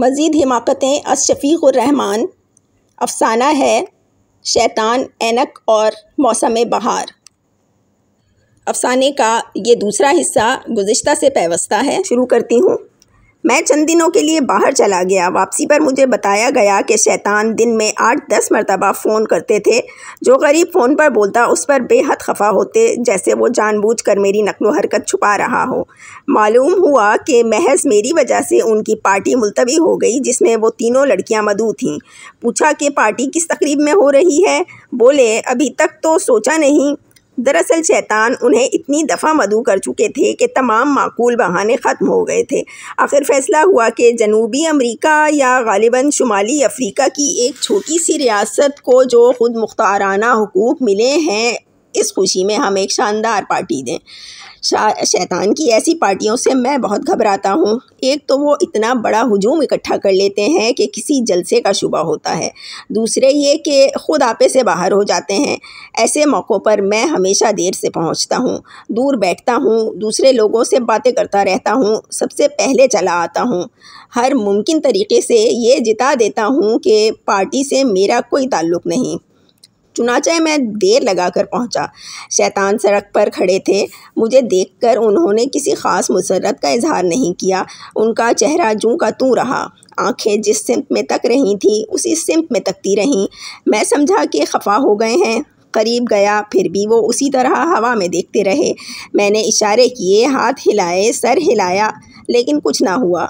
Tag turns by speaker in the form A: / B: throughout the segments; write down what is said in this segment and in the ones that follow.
A: मज़ीद हिमाकतें रहमान अफ़साना है शैतान एनक और मौसम बहार अफ़साने का ये दूसरा हिस्सा गुज्त से पैवस्ता है शुरू करती हूँ मैं चंद दिनों के लिए बाहर चला गया वापसी पर मुझे बताया गया कि शैतान दिन में आठ दस मरतबा फ़ोन करते थे जो गरीब फ़ोन पर बोलता उस पर बेहद खफा होते जैसे वो जानबूझकर मेरी नकलो हरकत छुपा रहा हो मालूम हुआ कि महज मेरी वजह से उनकी पार्टी मुलतवी हो गई जिसमें वो तीनों लड़कियां मदू थीं पूछा कि पार्टी किस तकरीब में हो रही है बोले अभी तक तो सोचा नहीं दरअसल शैतान उन्हें इतनी दफ़ा मधु कर चुके थे कि तमाम माकूल बहाने ख़त्म हो गए थे आखिर फैसला हुआ कि जनूबी अमरीका या गालिबा शुमाली अफ्रीका की एक छोटी सी रियासत को जो खुद मुख्ताराना हकूक़ मिले हैं इस खुशी में हम एक शानदार पार्टी दें शैतान की ऐसी पार्टियों से मैं बहुत घबराता हूँ एक तो वो इतना बड़ा हजूम इकट्ठा कर लेते हैं कि किसी जलसे का शुबा होता है दूसरे ये कि ख़ुद आपे से बाहर हो जाते हैं ऐसे मौक़ों पर मैं हमेशा देर से पहुँचता हूँ दूर बैठता हूँ दूसरे लोगों से बातें करता रहता हूँ सबसे पहले चला आता हूँ हर मुमकिन तरीके से ये जिता देता हूँ कि पार्टी से मेरा कोई ताल्लुक़ नहीं चुनाचे मैं देर लगा कर पहुँचा शैतान सड़क पर खड़े थे मुझे देख कर उन्होंने किसी ख़ास मुसरत का इजहार नहीं किया उनका चेहरा जूँ का तू रहा आंखें जिस सिमत में तक रही थी उसी सिमत में तकती रहीं मैं समझा कि खफा हो गए हैं करीब गया फिर भी वो उसी तरह हवा में देखते रहे मैंने इशारे किए हाथ हिलाए सर हिलाया लेकिन कुछ ना हुआ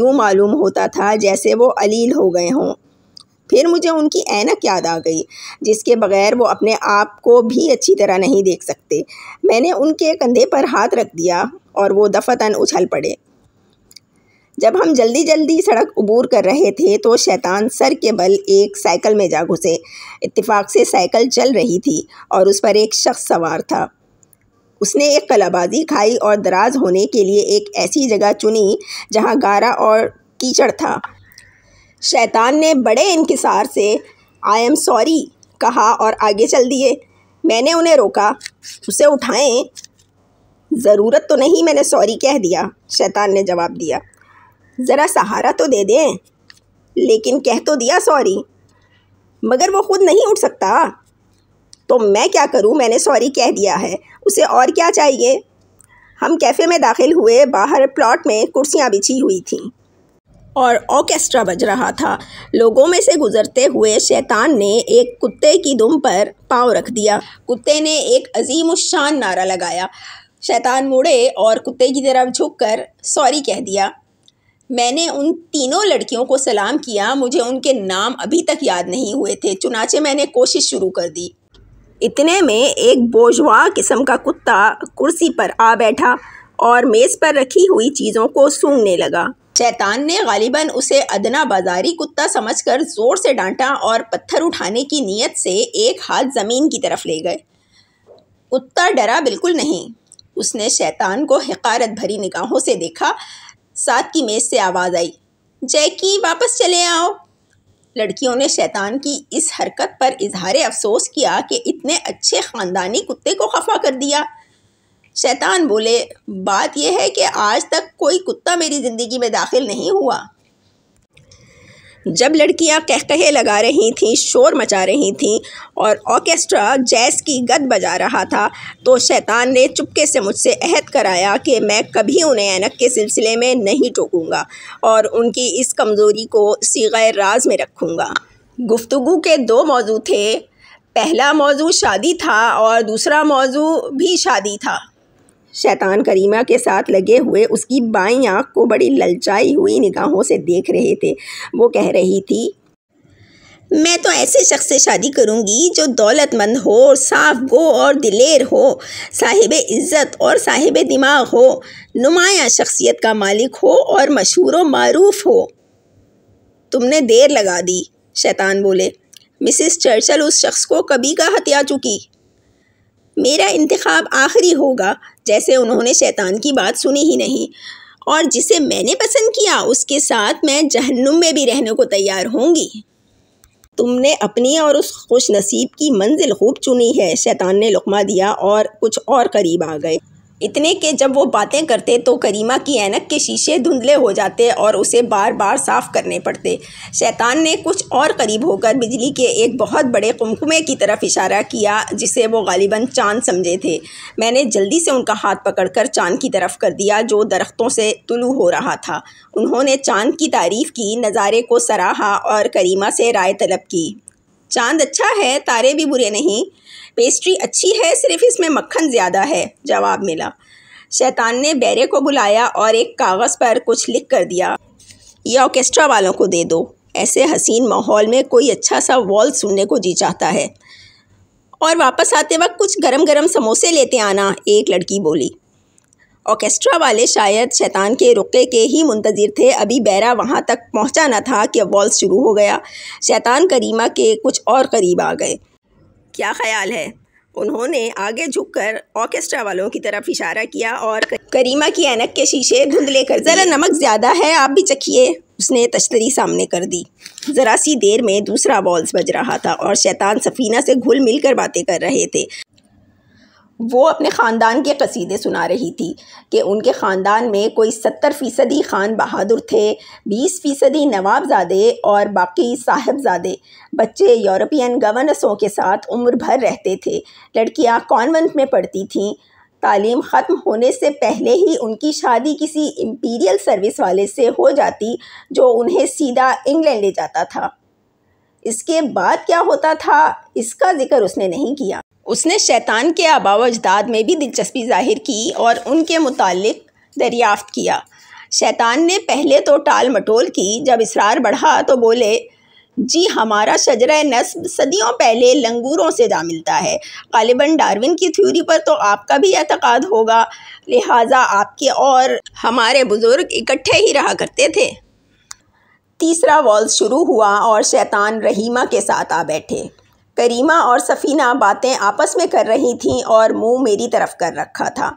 A: यूँ मालूम होता था जैसे वो अलील हो गए हों फिर मुझे उनकी ऐनक याद आ गई जिसके बगैर वो अपने आप को भी अच्छी तरह नहीं देख सकते मैंने उनके कंधे पर हाथ रख दिया और वो दफतन उछल पड़े जब हम जल्दी जल्दी सड़क अबूर कर रहे थे तो शैतान सर के बल एक साइकिल में जा घुसे इतफाक़ से साइकिल चल रही थी और उस पर एक शख्स सवार था उसने एक कलाबाजी खाई और दराज होने के लिए एक ऐसी जगह चुनी जहां गारा और कीचड़ था शैतान ने बड़े इनकसार से आई एम सॉरी कहा और आगे चल दिए मैंने उन्हें रोका उसे उठाएं ज़रूरत तो नहीं मैंने सॉरी कह दिया शैतान ने जवाब दिया ज़रा सहारा तो दे दें लेकिन कह तो दिया सॉरी मगर वो खुद नहीं उठ सकता तो मैं क्या करूं मैंने सॉरी कह दिया है उसे और क्या चाहिए हम कैफ़े में दाखिल हुए बाहर प्लॉट में कुर्सियां बिछी हुई थीं और ऑर्केस्ट्रा बज रहा था लोगों में से गुजरते हुए शैतान ने एक कुत्ते की दुम पर पाँव रख दिया कुत्ते ने एक अजीम शान नारा लगाया शैतान मुड़े और कुत्ते की तरफ झुक कर सॉरी कह दिया मैंने उन तीनों लड़कियों को सलाम किया मुझे उनके नाम अभी तक याद नहीं हुए थे चुनाचे मैंने कोशिश शुरू कर दी इतने में एक बोझवा किस्म का कुत्ता कुर्सी पर आ बैठा और मेज़ पर रखी हुई चीज़ों को सूंघने लगा शैतान ने गालिबा उसे अदना बाजारी कुत्ता समझकर ज़ोर से डांटा और पत्थर उठाने की नीयत से एक हाथ ज़मीन की तरफ ले गए कुत्ता डरा बिल्कुल नहीं उसने शैतान को हकारत भरी निगाहों से देखा साथ की मेज़ से आवाज़ आई जैकी वापस चले आओ लड़कियों ने शैतान की इस हरकत पर इजहार अफसोस किया कि इतने अच्छे ख़ानदानी कुत्ते को खफा कर दिया शैतान बोले बात यह है कि आज तक कोई कुत्ता मेरी ज़िंदगी में दाखिल नहीं हुआ जब लड़कियां कहे लगा रही थीं शोर मचा रही थीं और ऑर्केस्ट्रा जैस की गद बजा रहा था तो शैतान ने चुपके से मुझसे अहद कराया कि मैं कभी उन्हें ऐनक के सिलसिले में नहीं टोकूंगा और उनकी इस कमज़ोरी को सीगैर राज में रखूँगा गुफ्तु के दो मौजू थे पहला मौजू शादी था और दूसरा मौजू भी शादी था शैतान करीमा के साथ लगे हुए उसकी बाई आँख को बड़ी ललचाई हुई निगाहों से देख रहे थे वो कह रही थी मैं तो ऐसे शख्स से शादी करूंगी जो दौलतमंद हो साफ गो और दिलेर हो साहिब इज़्ज़त और साहिब दिमाग हो नुमाया शख्सियत का मालिक हो और मशहूर व मरूफ हो तुमने देर लगा दी शैतान बोले मिसिस चर्चल उस शख्स को कभी का हत्या चुकी मेरा इंतखब आखिरी होगा जैसे उन्होंने शैतान की बात सुनी ही नहीं और जिसे मैंने पसंद किया उसके साथ मैं जहन्नुम में भी रहने को तैयार होंगी तुमने अपनी और उस खुश नसीब की मंजिल खूब चुनी है शैतान ने लुकमा दिया और कुछ और करीब आ गए इतने के जब वो बातें करते तो करीमा की ऐनक के शीशे धुंधले हो जाते और उसे बार बार साफ़ करने पड़ते शैतान ने कुछ और करीब होकर बिजली के एक बहुत बड़े कुमकुमे की तरफ इशारा किया जिसे वो गालिबा चांद समझे थे मैंने जल्दी से उनका हाथ पकड़कर चांद की तरफ कर दिया जो दरख्तों से तुलू हो रहा था उन्होंने चांद की तारीफ़ की नज़ारे को सराहा और करीमा से राय तलब की चांद अच्छा है तारे भी बुरे नहीं पेस्ट्री अच्छी है सिर्फ इसमें मक्खन ज़्यादा है जवाब मिला शैतान ने बैरे को बुलाया और एक कागज़ पर कुछ लिख कर दिया यह ऑर्केस्ट्रा वालों को दे दो ऐसे हसीन माहौल में कोई अच्छा सा वॉल सुनने को जी चाहता है और वापस आते वक्त कुछ गरम गरम समोसे लेते आना एक लड़की बोली ऑर्केस्ट्रा वाले शायद शैतान के रुके के ही मुंतज़र थे अभी बैरा वहाँ तक पहुँचा ना था कि वॉल्स शुरू हो गया शैतान करीमा के कुछ और करीब आ गए क्या ख्याल है उन्होंने आगे झुककर ऑर्केस्ट्रा वालों की तरफ इशारा किया और करीमा की एनक के शीशे धुंधले कर ज़रा नमक ज़्यादा है आप भी चखिए उसने तश्तरी सामने कर दी ज़रा सी देर में दूसरा बॉल्स बज रहा था और शैतान सफीना से घुल मिल कर बातें कर रहे थे वो अपने ख़ानदान के कसीदे सुना रही थी कि उनके ख़ानदान में कोई सत्तर फ़ीसदी ख़ान बहादुर थे बीस फ़ीसदी नवाबजादे और बाकी साहबजादे बच्चे यूरोपियन गवर्नसों के साथ उम्र भर रहते थे लड़कियां कॉन्वेंट में पढ़ती थीं तालीम ख़त्म होने से पहले ही उनकी शादी किसी इम्पीरियल सर्विस वाले से हो जाती जो उन्हें सीधा इंग्लैंड ले जाता था इसके बाद क्या होता था इसका ज़िक्र उसने नहीं किया उसने शैतान के आबाव अजदाद में भी दिलचस्पी जाहिर की और उनके मुतल दरियाफ्त किया शैतान ने पहले तो टाल मटोल की जब इसरार बढ़ा तो बोले जी हमारा शजर नस्ब सदियों पहले लंगूरों से जा मिलता है गालिबा डार्विन की थ्योरी पर तो आपका भी एतक़ाद होगा लिहाजा आपके और हमारे बुज़ुर्ग इकट्ठे ही रहा करते थे तीसरा वॉल्स शुरू हुआ और शैतान रहीमा के साथ आ बैठे करीमा और सफ़ीना बातें आपस में कर रही थीं और मुंह मेरी तरफ कर रखा था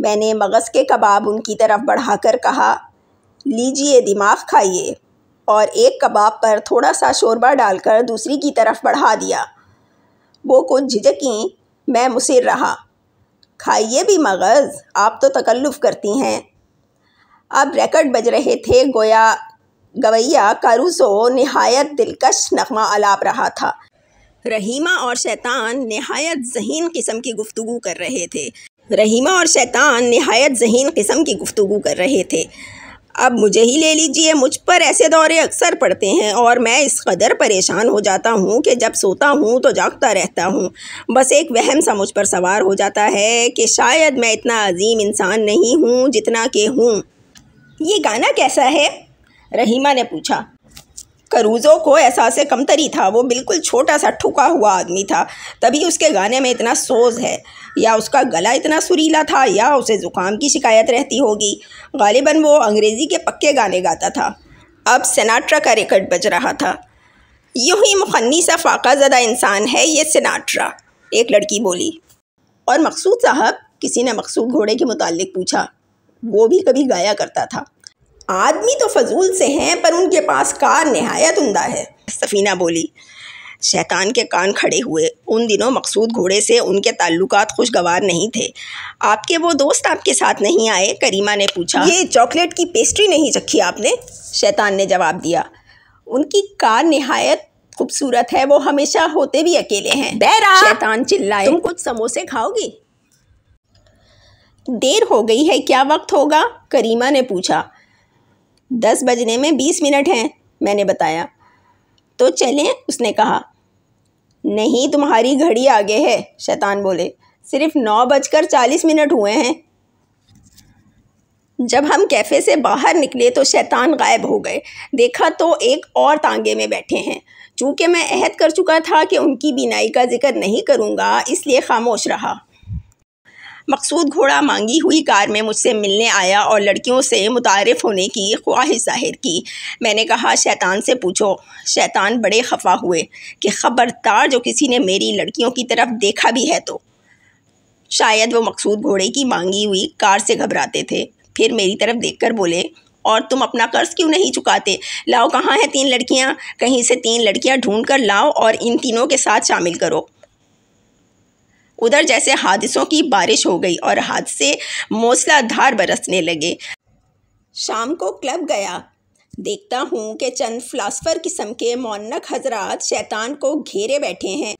A: मैंने मगज़ के कबाब उनकी तरफ बढ़ाकर कहा लीजिए दिमाग खाइए और एक कबाब पर थोड़ा सा शोरबा डालकर दूसरी की तरफ बढ़ा दिया वो कुछ झिझकें मैं मुसर रहा खाइए भी मगज़ आप तो तकल्लुफ़ करती हैं अब रिकॉर्ड बज रहे थे गोया गवैया कारूसो नहायत दिलकश नगमा अलाप रहा था रहीमा और शैतान नहायत जहीन किस्म की गुफ्तु कर रहे थे रहीमा और शैतान नहायत जहीन किस्म की गुफ्तु कर रहे थे अब मुझे ही ले लीजिए मुझ पर ऐसे दौरे अक्सर पड़ते हैं और मैं इस कदर परेशान हो जाता हूँ कि जब सोता हूँ तो जागता रहता हूँ बस एक वहम सा मुझ पर सवार हो जाता है कि शायद मैं इतना अजीम इंसान नहीं हूँ जितना कि हूँ ये गाना कैसा है रहीमा ने पूछा करूज़ो को एहसास कमतरी था वो बिल्कुल छोटा सा ठुका हुआ आदमी था तभी उसके गाने में इतना सोज है या उसका गला इतना सुरीला था या उसे ज़ुकाम की शिकायत रहती होगी गालिबा वो अंग्रेज़ी के पक्के गाने गाता था अब सनाट्रा का रिकॉर्ड बज रहा था यूँ ही मुखनी सा फाका ज़दा इंसान है ये सनाट्रा एक लड़की बोली और मकसूद साहब किसी ने मकसूद घोड़े के मुतालिक पूछा वो भी कभी गाया करता था आदमी तो फजूल से हैं पर उनके पास कार नहायत उमदा है सफ़ीना बोली शैतान के कान खड़े हुए उन दिनों मकसूद घोड़े से उनके ताल्लुक खुशगवार नहीं थे आपके वो दोस्त आपके साथ नहीं आए करीमा ने पूछा ये चॉकलेट की पेस्ट्री नहीं चखी आपने शैतान ने जवाब दिया उनकी कार नहायत खूबसूरत है वो हमेशा होते भी अकेले हैं बहरा शैतान चिल्लाए तुम कुछ समोसे खाओगी देर हो गई है क्या वक्त होगा करीमा ने पूछा दस बजने में बीस मिनट हैं मैंने बताया तो चलें उसने कहा नहीं तुम्हारी घड़ी आगे है शैतान बोले सिर्फ नौ बजकर चालीस मिनट हुए हैं जब हम कैफ़े से बाहर निकले तो शैतान गायब हो गए देखा तो एक और तांगे में बैठे हैं चूँकि मैं अहद कर चुका था कि उनकी बिनाई का जिक्र नहीं करूँगा इसलिए खामोश रहा मकसूद घोड़ा मांगी हुई कार में मुझसे मिलने आया और लड़कियों से मुतारफ़ होने की ख्वाहिश जाहिर की मैंने कहा शैतान से पूछो शैतान बड़े खफा हुए कि ख़बरदार जो किसी ने मेरी लड़कियों की तरफ देखा भी है तो शायद वो मकसूद घोड़े की मांगी हुई कार से घबराते थे फिर मेरी तरफ देख बोले और तुम अपना कर्ज क्यों नहीं चुकाते लाओ कहाँ हैं तीन लड़कियाँ कहीं से तीन लड़कियाँ ढूंढ कर लाओ और इन तीनों के साथ शामिल करो उधर जैसे हादसों की बारिश हो गई और हादसे मौसलाधार बरसने लगे शाम को क्लब गया देखता हूँ कि चंद फिलासफ़र किस्म के मौनक हजरात शैतान को घेरे बैठे हैं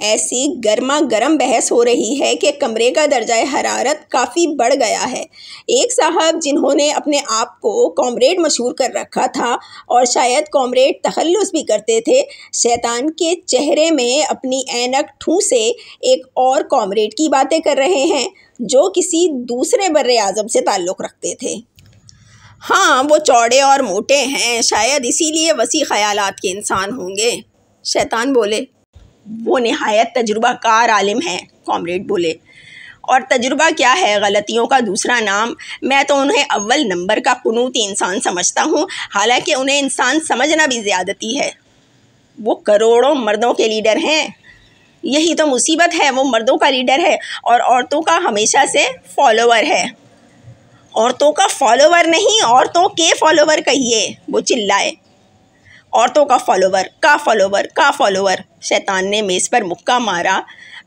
A: ऐसी गर्मा गर्म बहस हो रही है कि कमरे का दर्जा हरारत काफ़ी बढ़ गया है एक साहब जिन्होंने अपने आप को कॉमरेड मशहूर कर रखा था और शायद कॉमरेड तखल्लुस भी करते थे शैतान के चेहरे में अपनी ऐनक ठूसे एक और कॉमरेड की बातें कर रहे हैं जो किसी दूसरे बर अज़म से ताल्लुक़ रखते थे हाँ वो चौड़े और मोटे हैं शायद इसीलिए वसी ख़यालत के इंसान होंगे शैतान बोले वो नहायत तजुर्बाकार आलिम हैं कॉमरेड बोले और तजुर्बा क्या है गलतियों का दूसरा नाम मैं तो उन्हें अव्वल नंबर का कनूती इंसान समझता हूँ हालांकि उन्हें इंसान समझना भी ज़्यादती है वो करोड़ों मर्दों के लीडर हैं यही तो मुसीबत है वो मर्दों का लीडर है और औरतों का हमेशा से फॉलोवर है औरतों का फॉलोवर नहीं औरतों के फॉलोवर कहिए वो चिल्लाए औरतों का फॉलोवर का फॉलोवर का फॉलोवर शैतान ने मेज़ पर मुक्का मारा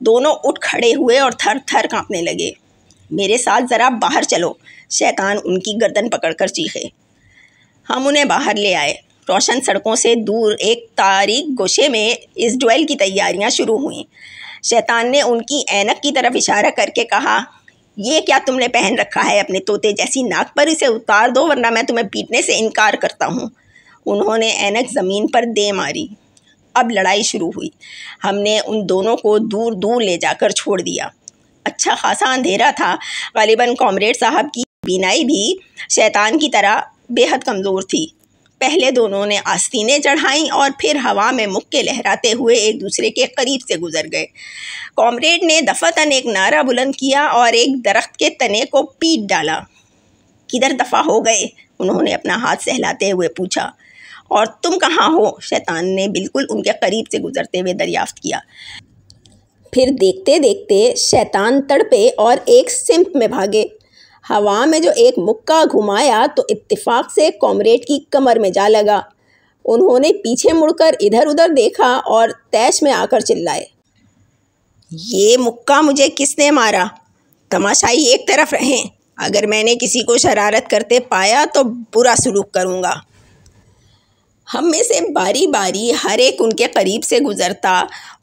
A: दोनों उठ खड़े हुए और थर थर कांपने लगे मेरे साथ ज़रा बाहर चलो शैतान उनकी गर्दन पकड़कर चीखे हम उन्हें बाहर ले आए रोशन सड़कों से दूर एक तारीख गोशे में इस डोल की तैयारियां शुरू हुईं शैतान ने उनकी ऐनक की तरफ इशारा करके कहा ये क्या तुमने पहन रखा है अपने तोते जैसी नाक पर इसे उतार दो वरना मैं तुम्हें पीटने से इनकार करता हूँ उन्होंने एनक ज़मीन पर दे मारी अब लड़ाई शुरू हुई हमने उन दोनों को दूर दूर ले जाकर छोड़ दिया अच्छा खासा अंधेरा था गालिबा कॉमरेड साहब की बीनाई भी शैतान की तरह बेहद कमज़ोर थी पहले दोनों ने आस्तीनें चढ़ाईं और फिर हवा में मुक्के लहराते हुए एक दूसरे के करीब से गुजर गए कॉमरेड ने दफातन एक नारा बुलंद किया और एक दरख्त के तने को पीट डाला किधर दफा हो गए उन्होंने अपना हाथ सहलाते हुए पूछा और तुम कहाँ हो शैतान ने बिल्कुल उनके करीब से गुजरते हुए दरियाफ्त किया फिर देखते देखते शैतान तड़पे और एक सिम्प में भागे हवा में जो एक मुक्का घुमाया तो इत्तेफाक से कॉमरेड की कमर में जा लगा उन्होंने पीछे मुड़कर इधर उधर देखा और तैश में आकर चिल्लाए ये मुक्का मुझे किसने मारा तमाशाई एक तरफ रहें अगर मैंने किसी को शरारत करते पाया तो बुरा सलूक करूँगा हम में से बारी बारी हर एक उनके करीब से गुज़रता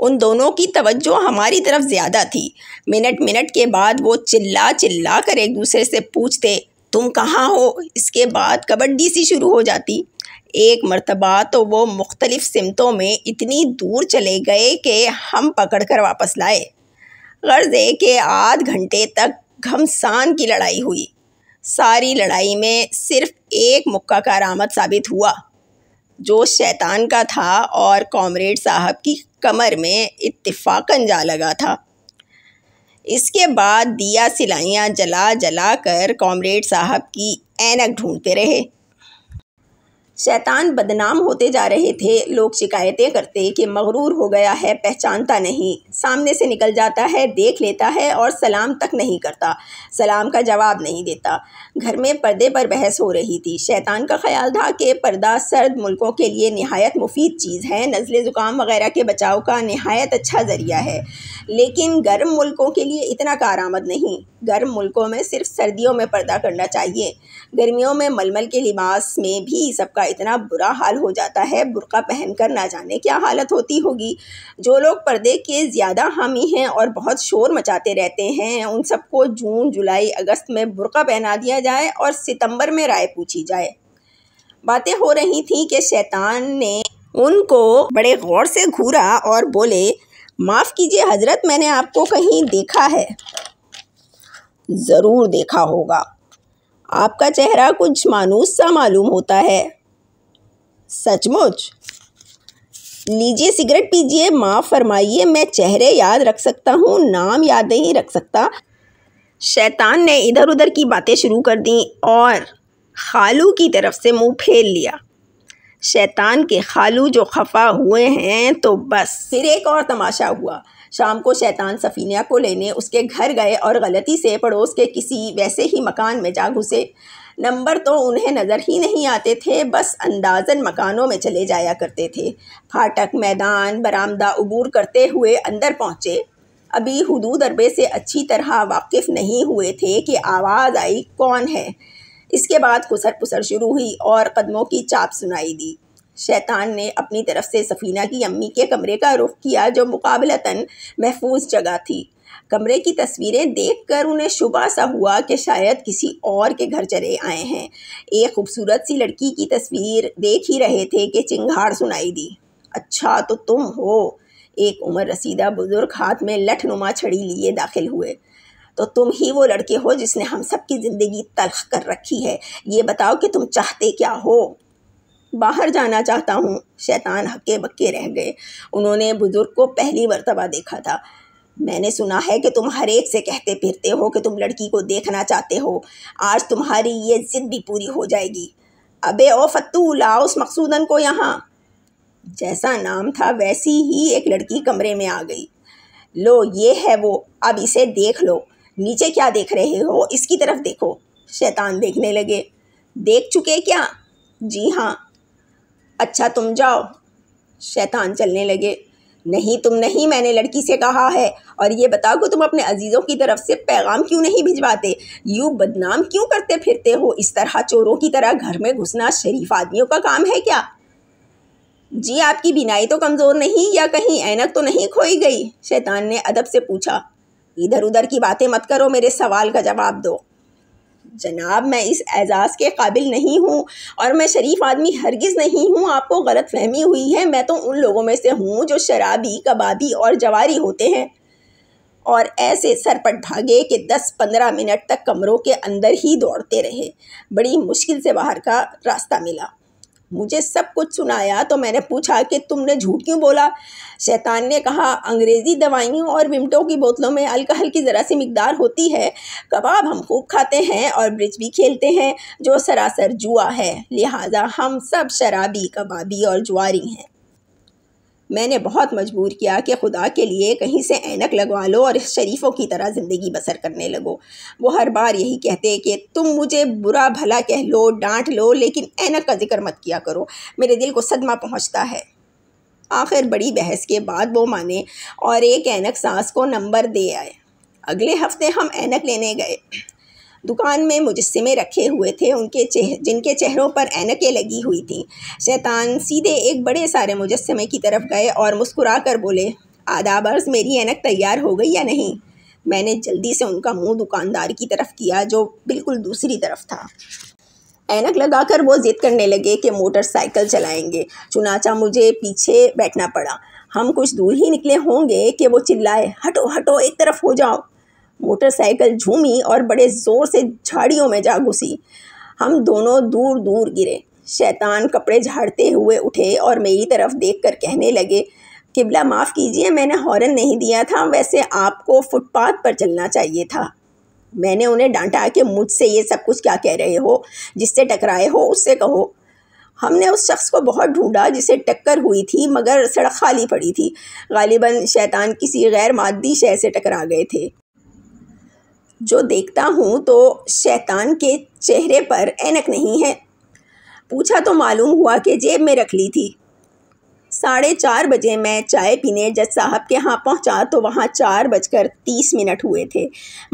A: उन दोनों की तवज्जो हमारी तरफ ज़्यादा थी मिनट मिनट के बाद वो चिल्ला चिल्ला कर एक दूसरे से पूछते तुम कहाँ हो इसके बाद कबड्डी सी शुरू हो जाती एक मरतबा तो वो मुख्तलिफ़ सिमतों में इतनी दूर चले गए कि हम पकड़ कर वापस लाए गर्ज़ है कि आध घंटे तक घमसान की लड़ाई हुई सारी लड़ाई में सिर्फ़ एक मुक्का कारामद साबित हुआ जो शैतान का था और कॉमरेड साहब की कमर में इतफाक़न जा लगा था इसके बाद दिया सिलाइयाँ जला जला कर कॉमरेड साहब की ऐनक ढूंढते रहे शैतान बदनाम होते जा रहे थे लोग शिकायतें करते कि मगरूर हो गया है पहचानता नहीं सामने से निकल जाता है देख लेता है और सलाम तक नहीं करता सलाम का जवाब नहीं देता घर में पर्दे पर बहस हो रही थी शैतान का ख्याल था कि पर्दा सर्द मुल्कों के लिए नहायत मुफीद चीज़ है नज़ल ज़ुकाम वगैरह के बचाव का नहायत अच्छा ज़रिया है लेकिन गर्म मुल्कों के लिए इतना कारामद नहीं गर्म मुल्कों में सिर्फ सर्दियों में पर्दा करना चाहिए गर्मियों में मलमल के लिबास में भी सबका इतना बुरा हाल हो जाता है बुरका पहनकर ना जाने क्या हालत होती होगी जो लोग पर्दे के ज़्यादा हामी हैं और बहुत शोर मचाते रहते हैं उन सबको जून जुलाई अगस्त में बुरका पहना दिया जाए और सितंबर में राय पूछी जाए बातें हो रही थी कि शैतान ने उनको बड़े गौर से घूरा और बोले माफ़ कीजिए हजरत मैंने आपको कहीं देखा है ज़रूर देखा होगा आपका चेहरा कुछ मानूस सा मालूम होता है सचमुच लीजिए सिगरेट पीजिए माफ़ फरमाइए मैं चेहरे याद रख सकता हूँ नाम याद नहीं रख सकता शैतान ने इधर उधर की बातें शुरू कर दी और खालू की तरफ से मुंह फेर लिया शैतान के खालू जो खफा हुए हैं तो बस फिर एक और तमाशा हुआ शाम को शैतान सफ़ीनिया को लेने उसके घर गए और गलती से पड़ोस के किसी वैसे ही मकान में जा घुसे नंबर तो उन्हें नज़र ही नहीं आते थे बस अंदाजन मकानों में चले जाया करते थे फाटक मैदान बरामदा अबूर करते हुए अंदर पहुँचे अभी हदूद अरबे से अच्छी तरह वाकिफ़ नहीं हुए थे कि आवाज़ आई कौन है इसके बाद कुसर पुसर शुरू हुई और कदमों की चाप सुनाई दी शैतान ने अपनी तरफ से सफ़ीना की अम्मी के कमरे का रुख किया जो मुकाबलतन महफूज जगह थी कमरे की तस्वीरें देखकर उन्हें शुबा सा हुआ कि शायद किसी और के घर चले आए हैं एक खूबसूरत सी लड़की की तस्वीर देख ही रहे थे कि चिंगाड़ सुनाई दी अच्छा तो तुम हो एक उम्र रसीदा बुजुर्ग हाथ में लठ नुमा छड़ी लिए दाखिल हुए तो तुम ही वो लड़के हो जिसने हम सब की ज़िंदगी तलख कर रखी है ये बताओ कि तुम चाहते क्या हो बाहर जाना चाहता हूँ शैतान हक्के बक्के रह गए उन्होंने बुज़ुर्ग को पहली मरतबा देखा था मैंने सुना है कि तुम हर एक से कहते फिरते हो कि तुम लड़की को देखना चाहते हो आज तुम्हारी ये ज़िद भी पूरी हो जाएगी अबे ओ फतू लाओ उस मकसूदन को यहाँ जैसा नाम था वैसी ही एक लड़की कमरे में आ गई लो ये है वो अब इसे देख लो नीचे क्या देख रहे हो इसकी तरफ देखो शैतान देखने लगे देख चुके क्या जी हाँ अच्छा तुम जाओ शैतान चलने लगे नहीं तुम नहीं मैंने लड़की से कहा है और ये बताओ कि तुम अपने अजीज़ों की तरफ से पैगाम क्यों नहीं भिजवाते यूँ बदनाम क्यों करते फिरते हो इस तरह चोरों की तरह घर में घुसना शरीफ आदमियों का काम है क्या जी आपकी बिनाई तो कमज़ोर नहीं या कहीं ऐनक तो नहीं खोई गई शैतान ने अदब से पूछा इधर उधर की बातें मत करो मेरे सवाल का जवाब दो जनाब मैं इस एजाज़ के काबिल नहीं हूँ और मैं शरीफ आदमी हरगिज़ नहीं हूँ आपको गलत फहमी हुई है मैं तो उन लोगों में से हूँ जो शराबी कबाबी और जवारी होते हैं और ऐसे सरपट भागे कि दस पंद्रह मिनट तक कमरों के अंदर ही दौड़ते रहे बड़ी मुश्किल से बाहर का रास्ता मिला मुझे सब कुछ सुनाया तो मैंने पूछा कि तुमने झूठ क्यों बोला शैतान ने कहा अंग्रेज़ी दवाइयों और विमटो की बोतलों में अल्कोहल की ज़रा सी मकदार होती है कबाब हम खूब खाते हैं और ब्रिज भी खेलते हैं जो सरासर जुआ है लिहाजा हम सब शराबी कबाबी और जुआरी हैं मैंने बहुत मजबूर किया कि खुदा के लिए कहीं से ऐनक लगवा लो और शरीफों की तरह ज़िंदगी बसर करने लगो वो हर बार यही कहते कि तुम मुझे बुरा भला कह लो डांट लो लेकिन ऐनक का जिक्र मत किया करो मेरे दिल को सदमा पहुँचता है आखिर बड़ी बहस के बाद वो माने और एक ऐनक सांस को नंबर दे आए अगले हफ्ते हम ऐनक लेने गए दुकान में मुजस्मे रखे हुए थे उनके चेह जिनके चेहरों पर ऐनकें लगी हुई थीं शैतान सीधे एक बड़े सारे मुजस्मे की तरफ गए और मुस्कुरा कर बोले आदाब अर्ज़ मेरी ऐनक तैयार हो गई या नहीं मैंने जल्दी से उनका मुंह दुकानदार की तरफ किया जो बिल्कुल दूसरी तरफ था ऐनक लगाकर वो ज़िद करने लगे कि मोटरसाइकिल चलाएंगे चुनाचा मुझे पीछे बैठना पड़ा हम कुछ दूर ही निकले होंगे कि वो चिल्लाए हटो हटो एक तरफ हो जाओ मोटरसाइकिल झूमी और बड़े ज़ोर से झाड़ियों में जा घुसी हम दोनों दूर दूर गिरे शैतान कपड़े झाड़ते हुए उठे और मेरी तरफ देख कर कहने लगे किबला माफ़ कीजिए मैंने हॉर्न नहीं दिया था वैसे आपको फुटपाथ पर चलना चाहिए था मैंने उन्हें डांटा कि मुझसे ये सब कुछ क्या कह रहे हो जिससे टकराए हो उससे कहो हमने उस शख्स को बहुत ढूंढा जिसे टक्कर हुई थी मगर सड़क खाली पड़ी थी गालिबा शैतान किसी गैर मादी शय से टकरा गए थे जो देखता हूँ तो शैतान के चेहरे पर ऐनक नहीं है पूछा तो मालूम हुआ कि जेब में रख ली थी साढ़े चार बजे मैं चाय पीने जज साहब के यहाँ पहुँचा तो वहाँ चार बजकर तीस मिनट हुए थे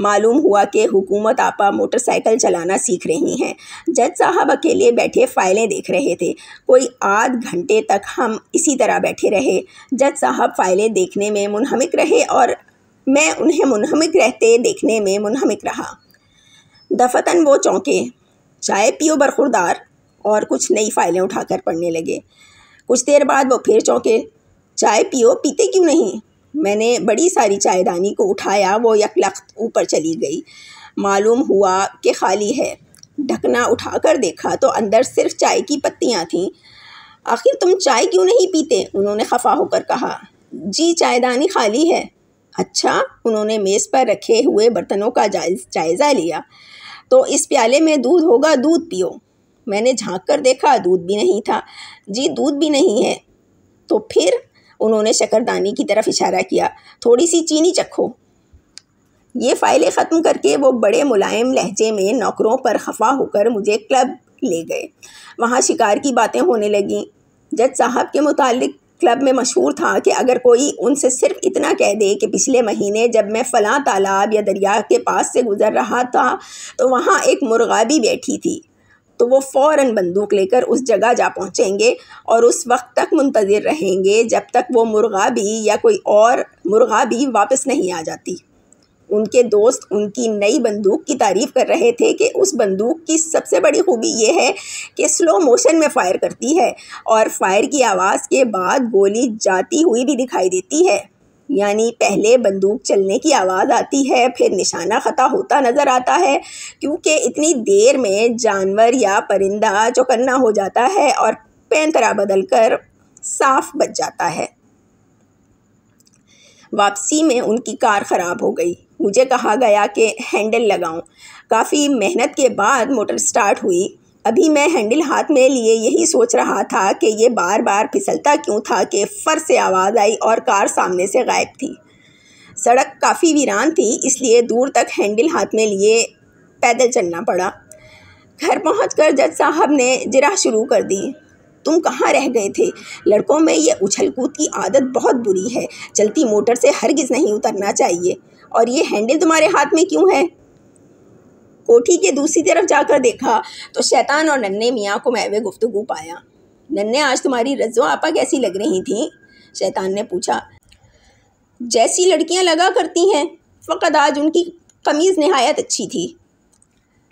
A: मालूम हुआ कि हुकूमत आपा मोटरसाइकिल चलाना सीख रही हैं जज साहब अकेले बैठे फाइलें देख रहे थे कोई आध घंटे तक हम इसी तरह बैठे रहे जज साहब फाइलें देखने में मुनहमिक रहे और मैं उन्हें मुनहमिक रहते देखने में मुनहमिक रहा दफतन वो चौंके चाय पियो बरखुरदार और कुछ नई फाइलें उठाकर पढ़ने लगे कुछ देर बाद वो फिर चौंके चाय पियो पीते क्यों नहीं मैंने बड़ी सारी चायदानी को उठाया वो यकलख्त ऊपर चली गई मालूम हुआ कि खाली है ढकना उठाकर देखा तो अंदर सिर्फ चाय की पत्तियाँ थीं आखिर तुम चाय क्यों नहीं पीते उन्होंने खफा होकर कहा जी चायदानी खाली है अच्छा उन्होंने मेज़ पर रखे हुए बर्तनों का जायज़ा लिया तो इस प्याले में दूध होगा दूध पियो मैंने झांक कर देखा दूध भी नहीं था जी दूध भी नहीं है तो फिर उन्होंने शकरदानी की तरफ इशारा किया थोड़ी सी चीनी चखो ये फाइलें ख़त्म करके वो बड़े मुलायम लहजे में नौकरों पर खफा होकर मुझे क्लब ले गए वहाँ शिकार की बातें होने लगें जज साहब के मुतालिक क्लब में मशहूर था कि अगर कोई उनसे सिर्फ इतना कह दे कि पिछले महीने जब मैं फ़लाँ तालाब या दरिया के पास से गुज़र रहा था तो वहाँ एक मुर्गा भी बैठी थी तो वो फ़ौर बंदूक लेकर उस जगह जा पहुँचेंगे और उस वक्त तक मुंतज़र रहेंगे जब तक वो मुर्गा भी या कोई और मुर्गा भी वापस नहीं आ जाती उनके दोस्त उनकी नई बंदूक की तारीफ़ कर रहे थे कि उस बंदूक की सबसे बड़ी खूबी यह है कि स्लो मोशन में फ़ायर करती है और फायर की आवाज़ के बाद गोली जाती हुई भी दिखाई देती है यानी पहले बंदूक चलने की आवाज़ आती है फिर निशाना ख़ता होता नज़र आता है क्योंकि इतनी देर में जानवर या परिंदा चौकन्ना हो जाता है और पैंतरा बदल कर साफ बच जाता है वापसी में उनकी कार ख़राब हो गई मुझे कहा गया कि हैंडल लगाऊं। काफ़ी मेहनत के बाद मोटर स्टार्ट हुई अभी मैं हैंडल हाथ में लिए यही सोच रहा था कि ये बार बार फिसलता क्यों था कि फ़र से आवाज़ आई और कार सामने से गायब थी सड़क काफ़ी वीरान थी इसलिए दूर तक हैंडल हाथ में लिए पैदल चलना पड़ा घर कर जज साहब ने जरा शुरू कर दी तुम कहाँ रह गए थे लड़कों में ये उछल कूद की आदत बहुत बुरी है चलती मोटर से हरगिज़ नहीं उतरना चाहिए और ये हैंडल तुम्हारे हाथ में क्यों है कोठी के दूसरी तरफ जाकर देखा तो शैतान और नन्हे मियाँ को मैवे गुफ्तगु पाया नन्हे आज तुम्हारी रज्जो आपा कैसी लग रही थी शैतान ने पूछा जैसी लड़कियाँ लगा करती हैं फ़कत आज उनकी कमीज़ नहायत अच्छी थी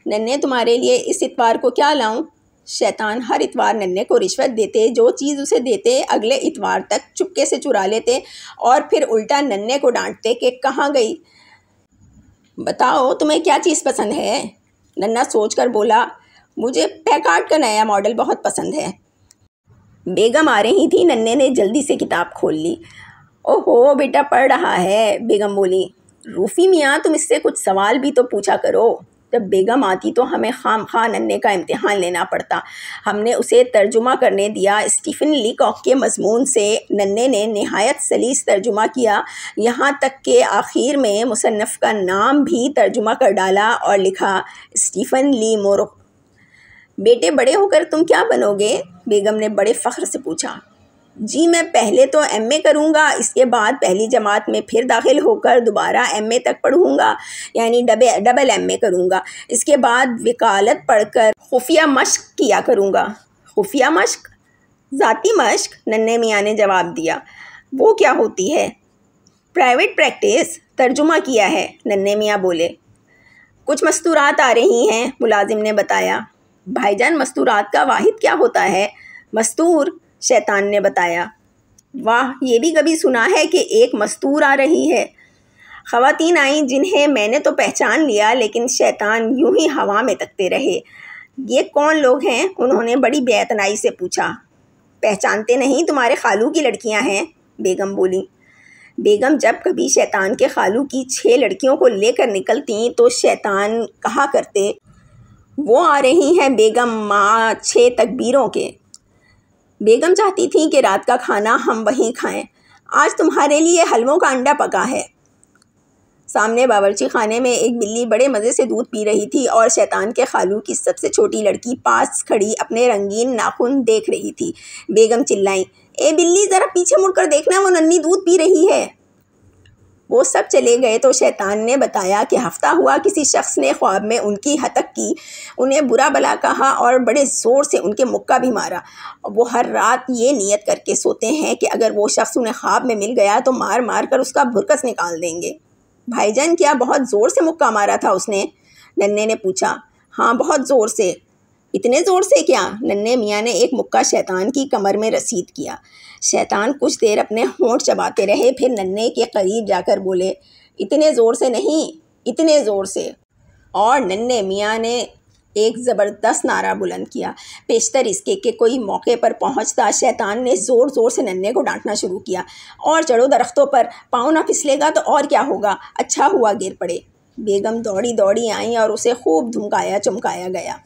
A: नन्हे तुम्हारे लिए इस इतवार को क्या लाऊं शैतान हर इतवार नन्हे को रिश्वत देते जो चीज़ उसे देते अगले इतवार तक चुपके से चुरा लेते और फिर उल्टा नन्हे को डांटते कि कहाँ गई बताओ तुम्हें क्या चीज़ पसंद है नन्ना सोच कर बोला मुझे पैकार्ड का नया मॉडल बहुत पसंद है बेगम आ रही थी नन्हे ने जल्दी से किताब खोल ली ओहो बेटा पढ़ रहा है बेगम बोली रूफ़ी मियाँ तुम इससे कुछ सवाल भी तो पूछा करो जब बेगम आती तो हमें खाम खान अन्ने का इम्तहान लेना पड़ता हमने उसे तर्जुमा करने दिया स्टीफन लीकॉक के मजमून से नन्ने ने नहायत सलीस तर्जुमा किया यहाँ तक के आखिर में मुसनफ़ का नाम भी तर्जुमा कर डाला और लिखा स्टीफन ली मोरक बेटे बड़े होकर तुम क्या बनोगे बेगम ने बड़े फ़ख्र से पूछा जी मैं पहले तो एम ए करूँगा इसके बाद पहली जमात में फिर दाखिल होकर दोबारा एम ए तक पढ़ूँगा यानी डबे डबल ए करूँगा इसके बाद वकालत पढ़कर खुफिया मश्क किया करूँगा खुफिया मश्क ज़ाती मश्क नन्हे मियाँ ने जवाब दिया वो क्या होती है प्राइवेट प्रैक्टिस तर्जुमा किया है नन्हे मियाँ बोले कुछ मस्तूरात आ रही हैं मुलाजिम ने बताया भाईजान मस्तूरात का वाहिद क्या होता है मस्तूर शैतान ने बताया वाह ये भी कभी सुना है कि एक मस्तूर आ रही है ख़वातीन आईं जिन्हें मैंने तो पहचान लिया लेकिन शैतान यूं ही हवा में तकते रहे ये कौन लोग हैं उन्होंने बड़ी बेतनाई से पूछा पहचानते नहीं तुम्हारे खालू की लड़कियां हैं बेगम बोली बेगम जब कभी शैतान के खालू की छः लड़कियों को लेकर निकलती तो शैतान कहा करते वो आ रही हैं बेगम माँ छः तकबीरों के बेगम चाहती थी कि रात का खाना हम वहीं खाएं आज तुम्हारे लिए हलवों का अंडा पका है सामने बावरची खाने में एक बिल्ली बड़े मज़े से दूध पी रही थी और शैतान के खालू की सबसे छोटी लड़की पास खड़ी अपने रंगीन नाखून देख रही थी बेगम चिल्लाई ए बिल्ली ज़रा पीछे मुड़कर देखना वो नन्नी दूध पी रही है वो सब चले गए तो शैतान ने बताया कि हफ्ता हुआ किसी शख्स ने ख्वाब में उनकी हतक की उन्हें बुरा भला कहा और बड़े ज़ोर से उनके मुक्का भी मारा वो हर रात ये नीयत करके सोते हैं कि अगर वो शख्स उन्हें ख्वाब में मिल गया तो मार मार कर उसका भुरकस निकाल देंगे भाईजान क्या बहुत ज़ोर से मुक्का मारा था उसने नन्ने ने पूछा हाँ बहुत ज़ोर से इतने ज़ोर से क्या नन्ने मियाँ ने एक मुक्का शैतान की कमर में रसीद किया शैतान कुछ देर अपने होंठ चबाते रहे फिर नन्हे के करीब जाकर बोले इतने ज़ोर से नहीं इतने ज़ोर से और नन्हे मियाँ ने एक ज़बरदस्त नारा बुलंद किया पेशतर इसके के कोई मौके पर पहुंचता शैतान ने ज़ोर ज़ोर से नन्हे को डांटना शुरू किया और चढ़ो दरख्तों पर पाँव ना फिसलेगा तो और क्या होगा अच्छा हुआ गिर पड़े बेगम दौड़ी दौड़ी आई और उसे खूब धमकाया चमकाया गया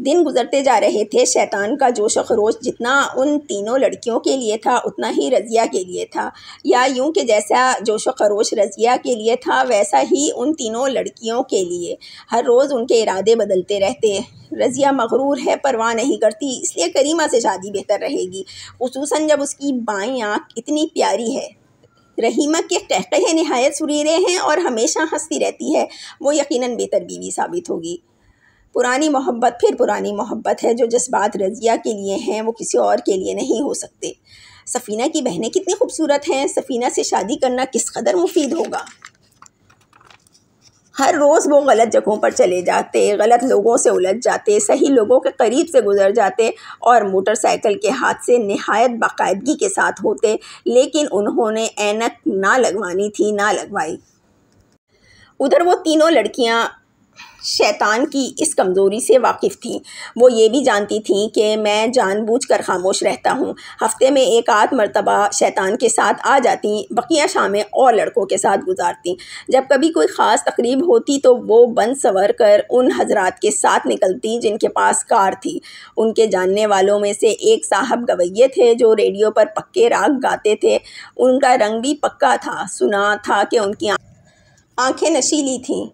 A: दिन गुजरते जा रहे थे शैतान का जोश खरोश जितना उन तीनों लड़कियों के लिए था उतना ही रज़िया के लिए था या यूं कि जैसा जोश खरोश रज़िया के लिए था वैसा ही उन तीनों लड़कियों के लिए हर रोज़ उनके इरादे बदलते रहते रज़िया मगरूर है परवाह नहीं करती इसलिए करीमा से शादी बेहतर रहेगी खूस जब उसकी बाई आँख इतनी प्यारी है रहीमा के कहकहे नहायत सुरीले हैं और हमेशा हंसती रहती है वो यकीनन बेहतर बीवी साबित होगी पुरानी मोहब्बत फिर पुरानी मोहब्बत है जो जज्बात रज़िया के लिए हैं वो किसी और के लिए नहीं हो सकते सफ़ीना की बहनें कितनी खूबसूरत हैं सफ़ीना से शादी करना किस कदर मुफीद होगा हर रोज़ वो गलत जगहों पर चले जाते गलत लोगों से उलझ जाते सही लोगों के करीब से गुजर जाते और मोटरसाइकिल के हादसे नहायत बाकायदगी के साथ होते लेकिन उन्होंने ऐनक ना लगवानी थी ना लगवाई उधर वो तीनों लड़कियां शैतान की इस कमज़ोरी से वाकिफ़ थी वो ये भी जानती थी कि मैं जानबूझकर खामोश रहता हूँ हफ्ते में एक आध मरतबा शैतान के साथ आ जाती बकिया शामें और लड़कों के साथ गुजारती जब कभी कोई ख़ास तकरीब होती तो वो बन संवर कर उन हजरात के साथ निकलती जिनके पास कार थी उनके जानने वालों में से एक साहब गवैये थे जो रेडियो पर पक्के राग गाते थे उनका रंग भी पक्का था सुना था कि उनकी आँखें नशीली थीं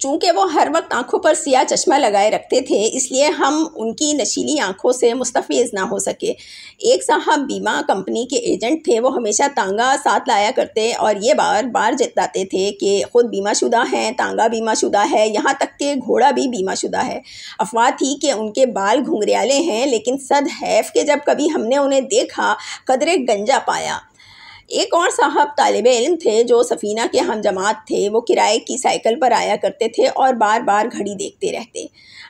A: चूँकि वो हर वक्त आँखों पर सिया चश्मा लगाए रखते थे इसलिए हम उनकी नशीली आँखों से मुस्तफ़ ना हो सके एक साहब बीमा कंपनी के एजेंट थे वो हमेशा तांगा साथ लाया करते और ये बार बार जताते थे कि ख़ुद बीमा शुदा हैं तांगा बीमा शुदा है यहाँ तक के घोड़ा भी बीमा शुदा है अफवाह थी कि उनके बाल घुंघरेले हैं लेकिन सद हैफ़ के जब कभी हमने उन्हें देखा कदरे गंजा पाया एक और साहब तालब इलम थे जो सफ़ीना के हम जमात थे वो किराए की साइकिल पर आया करते थे और बार बार घड़ी देखते रहते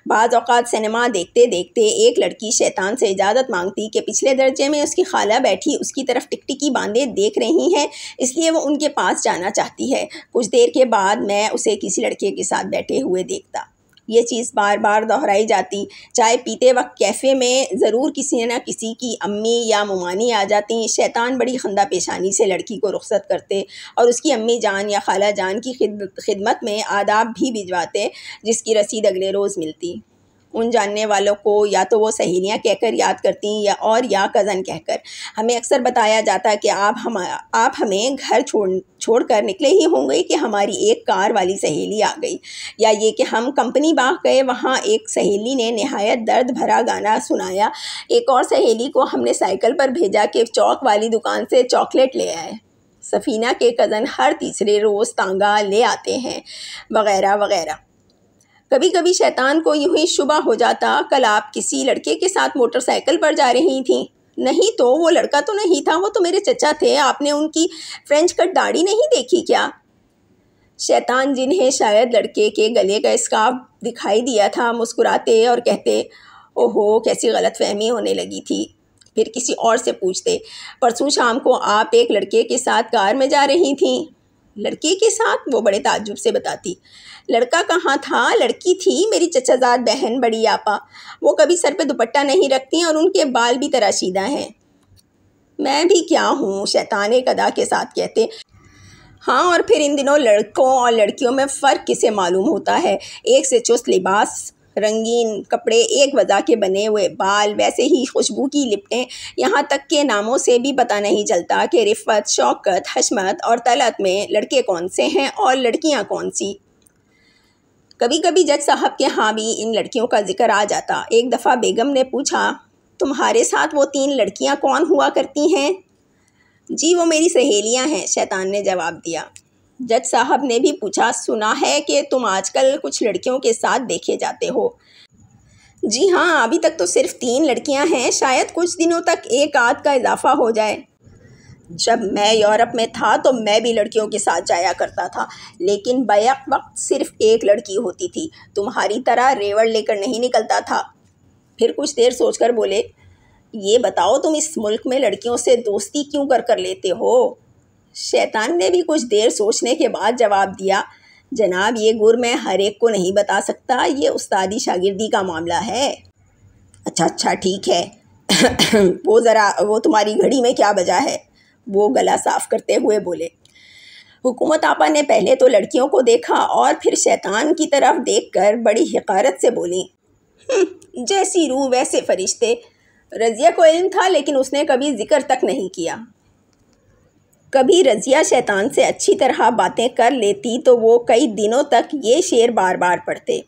A: बाज़ अवत सिनेमा देखते देखते एक लड़की शैतान से इजाज़त मांगती कि पिछले दर्जे में उसकी खाला बैठी उसकी तरफ टिकटिकी बांधे देख रही हैं इसलिए वो उनके पास जाना चाहती है कुछ देर के बाद मैं उसे किसी लड़के के साथ बैठे हुए देखता ये चीज़ बार बार दोहराई जाती चाय पीते वक्त कैफ़े में ज़रूर किसी न किसी की अम्मी या ममानी आ जाती शैतान बड़ी खंदा पेशानी से लड़की को रुख्सत करते और उसकी अम्मी जान या खाला जान की खिदमत में आदाब भी भिजवाते जिसकी रसीद अगले रोज़ मिलती उन जानने वालों को या तो वो सहेलियाँ कहकर याद करती हैं या और या कज़न कहकर हमें अक्सर बताया जाता है कि आप हम आप हमें घर छोड़ छोड़ कर निकले ही होंगे कि हमारी एक कार वाली सहेली आ गई या ये कि हम कंपनी बाग गए वहाँ एक सहेली ने नहायत दर्द भरा गाना सुनाया एक और सहेली को हमने साइकिल पर भेजा कि चौक वाली दुकान से चॉकलेट ले आए सफ़ीना के कज़न हर तीसरे रोज़ तांगा ले आते हैं वगैरह वगैरह कभी कभी शैतान को यूं ही शुबा हो जाता कल आप किसी लड़के के साथ मोटरसाइकिल पर जा रही थी नहीं तो वो लड़का तो नहीं था वो तो मेरे चचा थे आपने उनकी फ्रेंच कट दाढ़ी नहीं देखी क्या शैतान जिन्हें शायद लड़के के गले का स्काफ दिखाई दिया था मुस्कुराते और कहते ओहो कैसी गलत फहमी होने लगी थी फिर किसी और से पूछते परसों शाम को आप एक लड़के के साथ कार में जा रही थी लड़के के साथ वो बड़े ताज्जुब से बताती लड़का कहाँ था लड़की थी मेरी चचाजाद बहन बड़ी आपा वो कभी सर पे दुपट्टा नहीं रखती और उनके बाल भी तराशीदा हैं मैं भी क्या हूँ शैतान कदा के साथ कहते हाँ और फिर इन दिनों लड़कों और लड़कियों में फ़र्क किसे मालूम होता है एक से चुस्त लिबास रंगीन कपड़े एक वजह के बने हुए बाल वैसे ही खुशबू की लिपटें यहाँ तक के नामों से भी पता नहीं चलता कि रिफत शौकत हशमत और तलत में लड़के कौन से हैं और लड़कियाँ कौन सी कभी कभी जज साहब के यहाँ भी इन लड़कियों का जिक्र आ जाता एक दफ़ा बेगम ने पूछा तुम्हारे साथ वो तीन लड़कियाँ कौन हुआ करती हैं जी वो मेरी सहेलियाँ हैं शैतान ने जवाब दिया जज साहब ने भी पूछा सुना है कि तुम आजकल कुछ लड़कियों के साथ देखे जाते हो जी हाँ अभी तक तो सिर्फ तीन लड़कियाँ हैं शायद कुछ दिनों तक एक आध का इजाफा हो जाए जब मैं यूरोप में था तो मैं भी लड़कियों के साथ जाया करता था लेकिन बैक वक्त सिर्फ एक लड़की होती थी तुम्हारी तरह रेवड़ लेकर नहीं निकलता था फिर कुछ देर सोचकर बोले ये बताओ तुम इस मुल्क में लड़कियों से दोस्ती क्यों कर कर लेते हो शैतान ने भी कुछ देर सोचने के बाद जवाब दिया जनाब ये गुर मैं हर एक को नहीं बता सकता ये उस्तादी शागिर्दी का मामला है अच्छा अच्छा ठीक है वो ज़रा वो तुम्हारी घड़ी में क्या बजा है वो गला साफ करते हुए बोले हुकूमत आपा ने पहले तो लड़कियों को देखा और फिर शैतान की तरफ देखकर बड़ी हकारत से बोली हम्म, जैसी रूह वैसे फरिश्ते रज़िया को इल्म था लेकिन उसने कभी जिक्र तक नहीं किया कभी रज़िया शैतान से अच्छी तरह बातें कर लेती तो वो कई दिनों तक ये शेर बार बार पढ़ते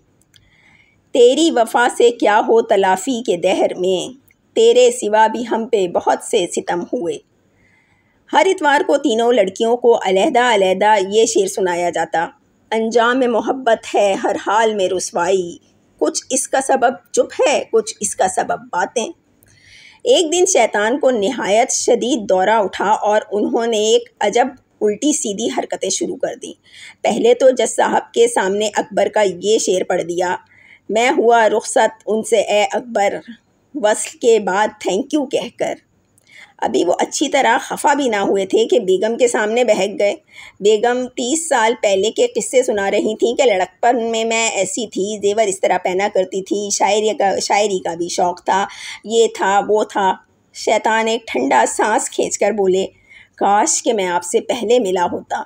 A: तेरी वफा से क्या हो तलाफ़ी के दहर में तेरे सिवा भी हम पे बहुत से सितम हुए हर इतवार को तीनों लड़कियों को अलहदा अलहदा ये शेर सुनाया जाता अनजाम में मोहब्बत है हर हाल में रसवाई कुछ इसका सबब चुप है कुछ इसका सबब बातें एक दिन शैतान को नहायत शदीद दौरा उठा और उन्होंने एक अजब उल्टी सीधी हरकतें शुरू कर दी पहले तो जज साहब के सामने अकबर का ये शेर पढ़ दिया मैं हुआ रुखसत उनसे ए अकबर वसल के बाद थैंक यू कहकर अभी वो अच्छी तरह खफा भी ना हुए थे कि बेगम के सामने बहक गए बेगम तीस साल पहले के किस्से सुना रही थी कि लड़कपन में मैं ऐसी थी जेवर इस तरह पहना करती थी शायरी का शायरी का भी शौक़ था ये था वो था शैतान एक ठंडा सांस खींच बोले काश कि मैं आपसे पहले मिला होता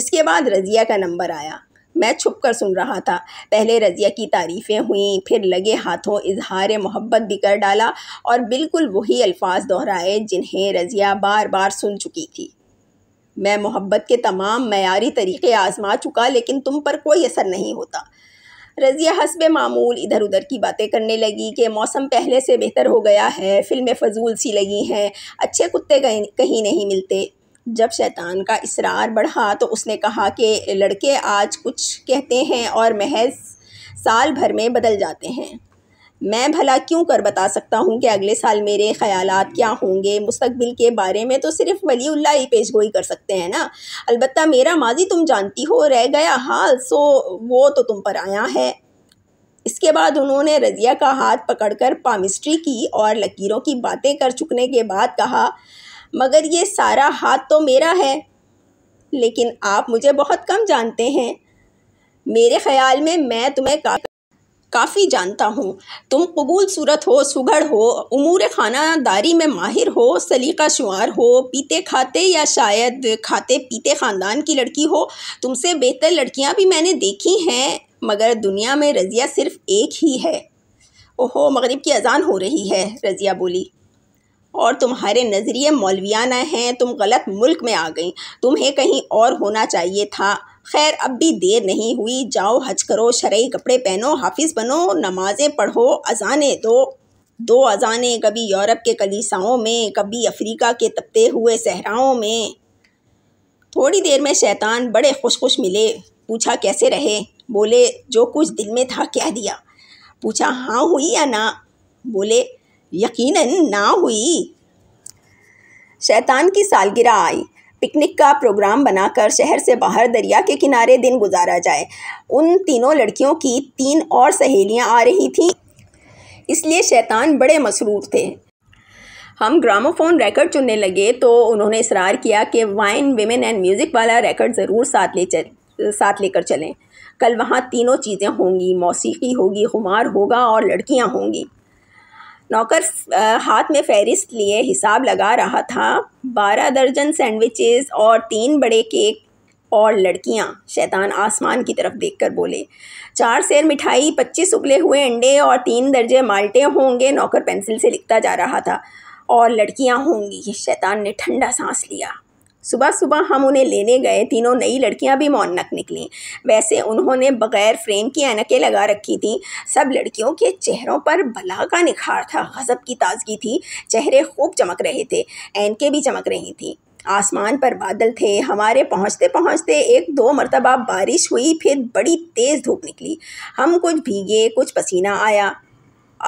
A: इसके बाद रज़िया का नंबर आया मैं छुप कर सुन रहा था पहले रज़िया की तारीफ़ें हुईं फिर लगे हाथों इजहार मोहब्बत भी कर डाला और बिल्कुल वही अल्फाज दोहराए जिन्हें रज़िया बार बार सुन चुकी थी मैं मोहब्बत के तमाम मैारी तरीक़े आजमा चुका लेकिन तुम पर कोई असर नहीं होता रज़िया हसब मामूल इधर उधर की बातें करने लगी कि मौसम पहले से बेहतर हो गया है फिल्में फजूल सी लगी हैं अच्छे कुत्ते कहीं कहीं नहीं मिलते जब शैतान का इसरार बढ़ा तो उसने कहा कि लड़के आज कुछ कहते हैं और महज साल भर में बदल जाते हैं मैं भला क्यों कर बता सकता हूँ कि अगले साल मेरे ख़्यालात क्या होंगे मुस्तबिल के बारे में तो सिर्फ वलीउल्ला ही पेश गोई कर सकते हैं ना अलबत् मेरा माजी तुम जानती हो रह गया हाल सो वो तो तुम पर आया है इसके बाद उन्होंने रज़िया का हाथ पकड़कर पामिस्ट्री की और लकीरों की बातें कर चुकने के बाद कहा मगर ये सारा हाथ तो मेरा है लेकिन आप मुझे बहुत कम जानते हैं मेरे ख्याल में मैं तुम्हें का, काफ़ी जानता हूँ तुम कबूल सूरत हो सुगढ़ हो उमूर खानादारी में माहिर हो सलीका शुार हो पीते खाते या शायद खाते पीते ख़ानदान की लड़की हो तुमसे बेहतर लड़कियाँ भी मैंने देखी हैं मगर दुनिया में रज़िया सिर्फ़ एक ही है ओहो मगरिब की अजान हो रही है रज़िया बोली और तुम्हारे नज़रिए मौलवियाना हैं तुम गलत मुल्क में आ गई तुम्हें कहीं और होना चाहिए था खैर अब भी देर नहीं हुई जाओ हज करो शरय कपड़े पहनो हाफिज़ बनो नमाज़ें पढ़ो अजाने दो दो अजाने कभी यूरोप के कलीसाओं में कभी अफ्रीका के तपते हुए सहराओं में थोड़ी देर में शैतान बड़े खुश खुश मिले पूछा कैसे रहे बोले जो कुछ दिल में था कह दिया पूछा हाँ हुई या ना बोले यकीनन ना हुई शैतान की सालगिरह आई पिकनिक का प्रोग्राम बनाकर शहर से बाहर दरिया के किनारे दिन गुजारा जाए उन तीनों लड़कियों की तीन और सहेलियां आ रही थीं इसलिए शैतान बड़े मसरूर थे हम ग्रामोफोन रिकॉर्ड चुनने लगे तो उन्होंने इसरार किया कि वाइन वेमेन एंड म्यूज़िक वाला रिकॉर्ड ज़रूर साथ ले चल साथ लेकर चलें कल वहाँ तीनों चीज़ें होंगी मौसीकी होगी खुमार होगा और लड़कियाँ होंगी नौकर हाथ में फहरिस्त लिए हिसाब लगा रहा था बारह दर्जन सैंडविचेस और तीन बड़े केक और लड़कियां शैतान आसमान की तरफ देखकर बोले चार सेर मिठाई पच्चीस उबले हुए अंडे और तीन दर्जे माल्टे होंगे नौकर पेंसिल से लिखता जा रहा था और लड़कियां होंगी शैतान ने ठंडा सांस लिया सुबह सुबह हम उन्हें लेने गए तीनों नई लड़कियां भी मौनक निकलीं वैसे उन्होंने बग़ैर फ्रेम की एनकें लगा रखी थीं सब लड़कियों के चेहरों पर भला का निखार था गज़ब की ताजगी थी चेहरे खूब चमक रहे थे ऐनकें भी चमक रही थीं आसमान पर बादल थे हमारे पहुंचते पहुंचते एक दो मरतबा बारिश हुई फिर बड़ी तेज़ धूप निकली हम कुछ भीगे कुछ पसीना आया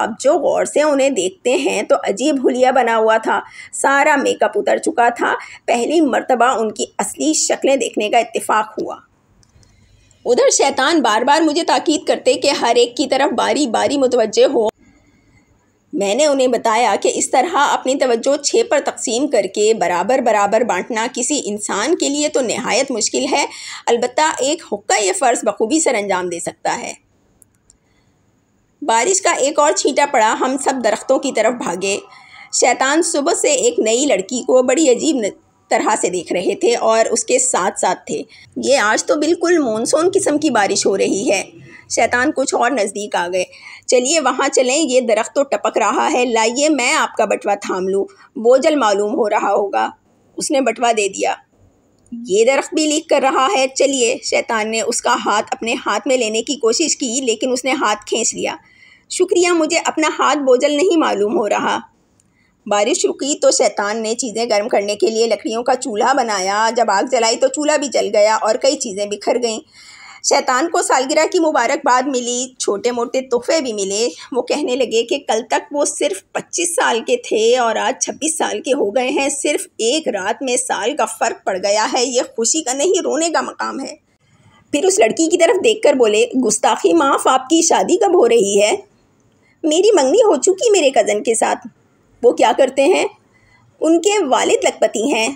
A: अब जो गौर से उन्हें देखते हैं तो अजीब हुलिया बना हुआ था सारा मेकअप उतर चुका था पहली मर्तबा उनकी असली शक्लें देखने का इत्तेफाक हुआ उधर शैतान बार बार मुझे ताकीद करते कि हर एक की तरफ बारी बारी मुतवजह हो मैंने उन्हें बताया कि इस तरह अपनी तवज्जो छः पर तकसीम करके बराबर बराबर बांटना किसी इंसान के लिए तो नहायत मुश्किल है अलबत्त एक हुक्का ये फ़र्ज़ बखूबी सर अंजाम दे सकता है बारिश का एक और छींटा पड़ा हम सब दरख्तों की तरफ भागे शैतान सुबह से एक नई लड़की को बड़ी अजीब तरह से देख रहे थे और उसके साथ साथ थे ये आज तो बिल्कुल मानसून किस्म की बारिश हो रही है शैतान कुछ और नज़दीक आ गए चलिए वहाँ चलें ये दरख्त तो टपक रहा है लाइए मैं आपका बटवा थाम लूँ बोझल मालूम हो रहा होगा उसने बटवा दे दिया ये दरख्त भी लीक कर रहा है चलिए शैतान ने उसका हाथ अपने हाथ में लेने की कोशिश की लेकिन उसने हाथ खींच लिया शुक्रिया मुझे अपना हाथ बोझल नहीं मालूम हो रहा बारिश रुकी तो शैतान ने चीज़ें गर्म करने के लिए लकड़ियों का चूल्हा बनाया जब आग जलाई तो चूल्हा भी जल गया और कई चीज़ें बिखर गईं शैतान को सालगिरह की मुबारकबाद मिली छोटे मोटे तोहफे भी मिले वो कहने लगे कि कल तक वो सिर्फ पच्चीस साल के थे और आज छब्बीस साल के हो गए हैं सिर्फ एक रात में साल का फ़र्क पड़ गया है ये खुशी का नहीं रोने का मकाम है फिर उस लड़की की तरफ देखकर बोले गुस्ताखी माफ़ आपकी शादी कब हो रही है मेरी मंगनी हो चुकी मेरे कज़न के साथ वो क्या करते हैं उनके वालिद लखपति हैं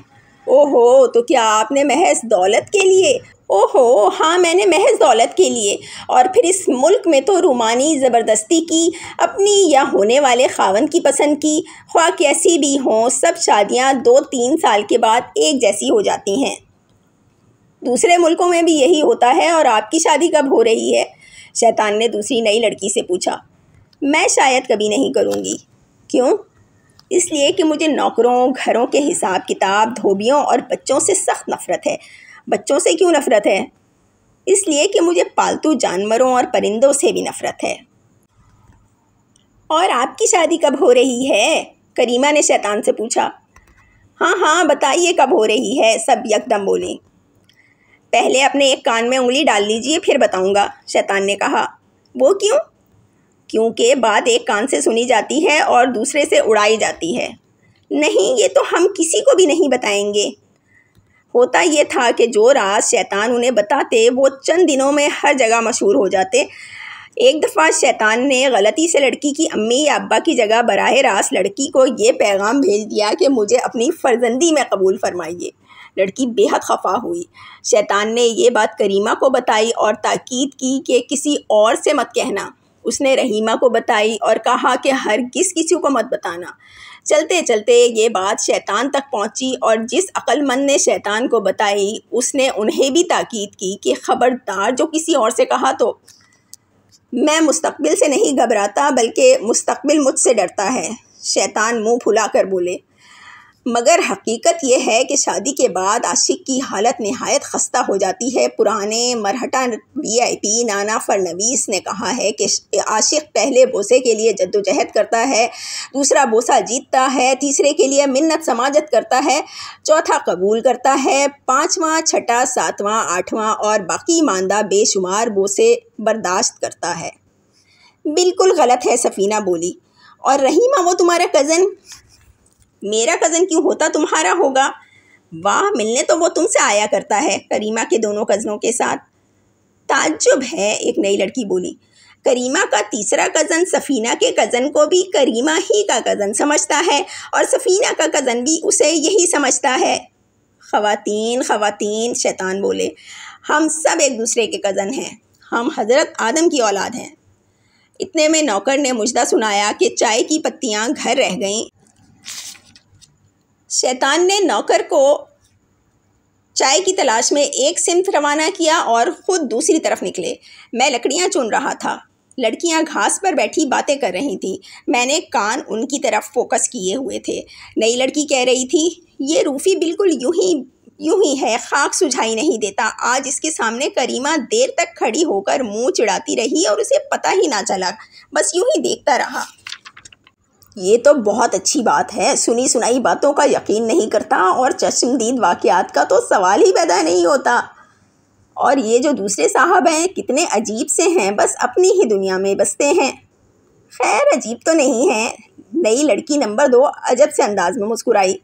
A: ओहो तो क्या आपने महज दौलत के लिए ओहो हाँ मैंने महज दौलत के लिए और फिर इस मुल्क में तो रूमानी ज़बरदस्ती की अपनी या होने वाले खावन की पसंद की ख्वा कैसी भी हों सब शादियाँ दो तीन साल के बाद एक जैसी हो जाती हैं दूसरे मुल्कों में भी यही होता है और आपकी शादी कब हो रही है शैतान ने दूसरी नई लड़की से पूछा मैं शायद कभी नहीं करूँगी क्यों इसलिए कि मुझे नौकरों घरों के हिसाब किताब धोबियों और बच्चों से सख्त नफ़रत है बच्चों से क्यों नफ़रत है इसलिए कि मुझे पालतू जानवरों और परिंदों से भी नफ़रत है और आपकी शादी कब हो रही है करीमा ने शैतान से पूछा हाँ हाँ बताइए कब हो रही है सब यकदम बोले पहले अपने एक कान में उंगली डाल लीजिए फिर बताऊंगा शैतान ने कहा वो क्यों क्योंकि बात एक कान से सुनी जाती है और दूसरे से उड़ाई जाती है नहीं ये तो हम किसी को भी नहीं बताएंगे होता ये था कि जो राज शैतान उन्हें बताते वो चंद दिनों में हर जगह मशहूर हो जाते एक दफ़ा शैतान ने गलती से लड़की की अम्मी या अब्बा की जगह बरह रास्त लड़की को ये पैगाम भेज दिया कि मुझे अपनी फर्जंदी में कबूल फरमाइए लड़की बेहद खफा हुई शैतान ने ये बात करीमा को बताई और ताकीद की कि किसी और से मत कहना उसने रहीमा को बताई और कहा कि हर किस किसी को मत बताना चलते चलते ये बात शैतान तक पहुंची और जिस अक्लमंद ने शैतान को बताई उसने उन्हें भी ताकीद की कि ख़बरदार जो किसी और से कहा तो मैं मुस्तबिल से नहीं घबराता बल्कि मुस्तबिल मुझसे डरता है शैतान मुंह फुला कर बोले मगर हकीकत यह है कि शादी के बाद आशिक की हालत नहायत खस्ता हो जाती है पुराने मरहटा वी आई पी नाना फडनवीस ने कहा है कि आशिक पहले बोसे के लिए जद्दोजहद करता है दूसरा बोसा जीतता है तीसरे के लिए मिन्नत समाजत करता है चौथा कबूल करता है पाँचवा छठा सातवां आठवां और बाकी मानदा बेशुमार बोसे बर्दाश्त करता है बिल्कुल गलत है सफ़ीना बोली और रहीमा वो तुम्हारा कज़न मेरा कज़न क्यों होता तुम्हारा होगा वाह मिलने तो वो तुमसे आया करता है करीमा के दोनों कज़नों के साथ ताज्जुब है एक नई लड़की बोली करीमा का तीसरा कज़न सफ़ीना के कज़न को भी करीमा ही का कज़न समझता है और सफ़ीना का कज़न भी उसे यही समझता है ख़वातीन ख़वातीन शैतान बोले हम सब एक दूसरे के कज़न हैं हम हज़रत आदम की औलाद हैं इतने में नौकर ने मुजदा सुनाया कि चाय की पत्तियां घर रह गईं शैतान ने नौकर को चाय की तलाश में एक सिमत रवाना किया और ख़ुद दूसरी तरफ निकले मैं लकड़ियाँ चुन रहा था लड़कियां घास पर बैठी बातें कर रही थीं मैंने कान उनकी तरफ फोकस किए हुए थे नई लड़की कह रही थी ये रूफ़ी बिल्कुल यूं ही यूं ही है खाक सुझाई नहीं देता आज इसके सामने करीमा देर तक खड़ी होकर मुंह चिढ़ाती रही और उसे पता ही ना चला बस यूं ही देखता रहा ये तो बहुत अच्छी बात है सुनी सुनाई बातों का यकीन नहीं करता और चश्मदीद वाक़ात का तो सवाल ही पैदा नहीं होता और ये जो दूसरे साहब हैं कितने अजीब से हैं बस अपनी ही दुनिया में बसते हैं खैर अजीब तो नहीं है नई लड़की नंबर दो अजब से अंदाज में मुस्कुराई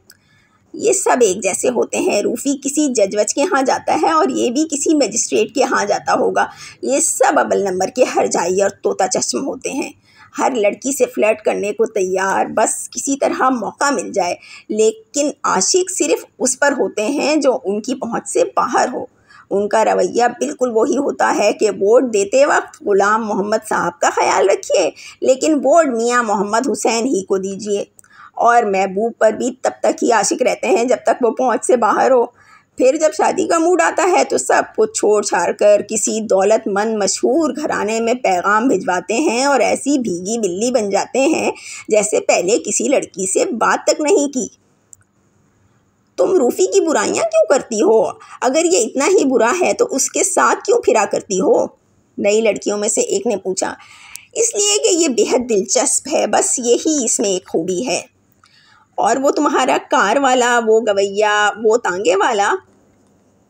A: ये सब एक जैसे होते हैं रूफ़ी किसी जज वज के यहाँ जाता है और ये भी किसी मजिस्ट्रेट के यहाँ जाता होगा ये सब अबल नंबर के हर जाई और तोता चश्म होते हैं हर लड़की से फ्लर्ट करने को तैयार बस किसी तरह मौका मिल जाए लेकिन आशिक सिर्फ उस पर होते हैं जो उनकी पहुंच से बाहर हो उनका रवैया बिल्कुल वही होता है कि वोट देते वक्त ग़ुलाम मोहम्मद साहब का ख्याल रखिए लेकिन वोट मियाँ मोहम्मद हुसैन ही को दीजिए और महबूब पर भी तब तक ही आशिक रहते हैं जब तक वो पहुंच से बाहर हो फिर जब शादी का मूड आता है तो सब कुछ छोड़ छाड़ कर किसी दौलतमंद मशहूर घराने में पैगाम भिजवाते हैं और ऐसी भीगी बिल्ली बन जाते हैं जैसे पहले किसी लड़की से बात तक नहीं की तुम रूफ़ी की बुराइयाँ क्यों करती हो अगर ये इतना ही बुरा है तो उसके साथ क्यों फिरा करती हो नई लड़कियों में से एक ने पूछा इसलिए कि ये बेहद दिलचस्प है बस यही इसमें एक खूबी है और वो तुम्हारा कार वाला वो गवैया वो तांगे वाला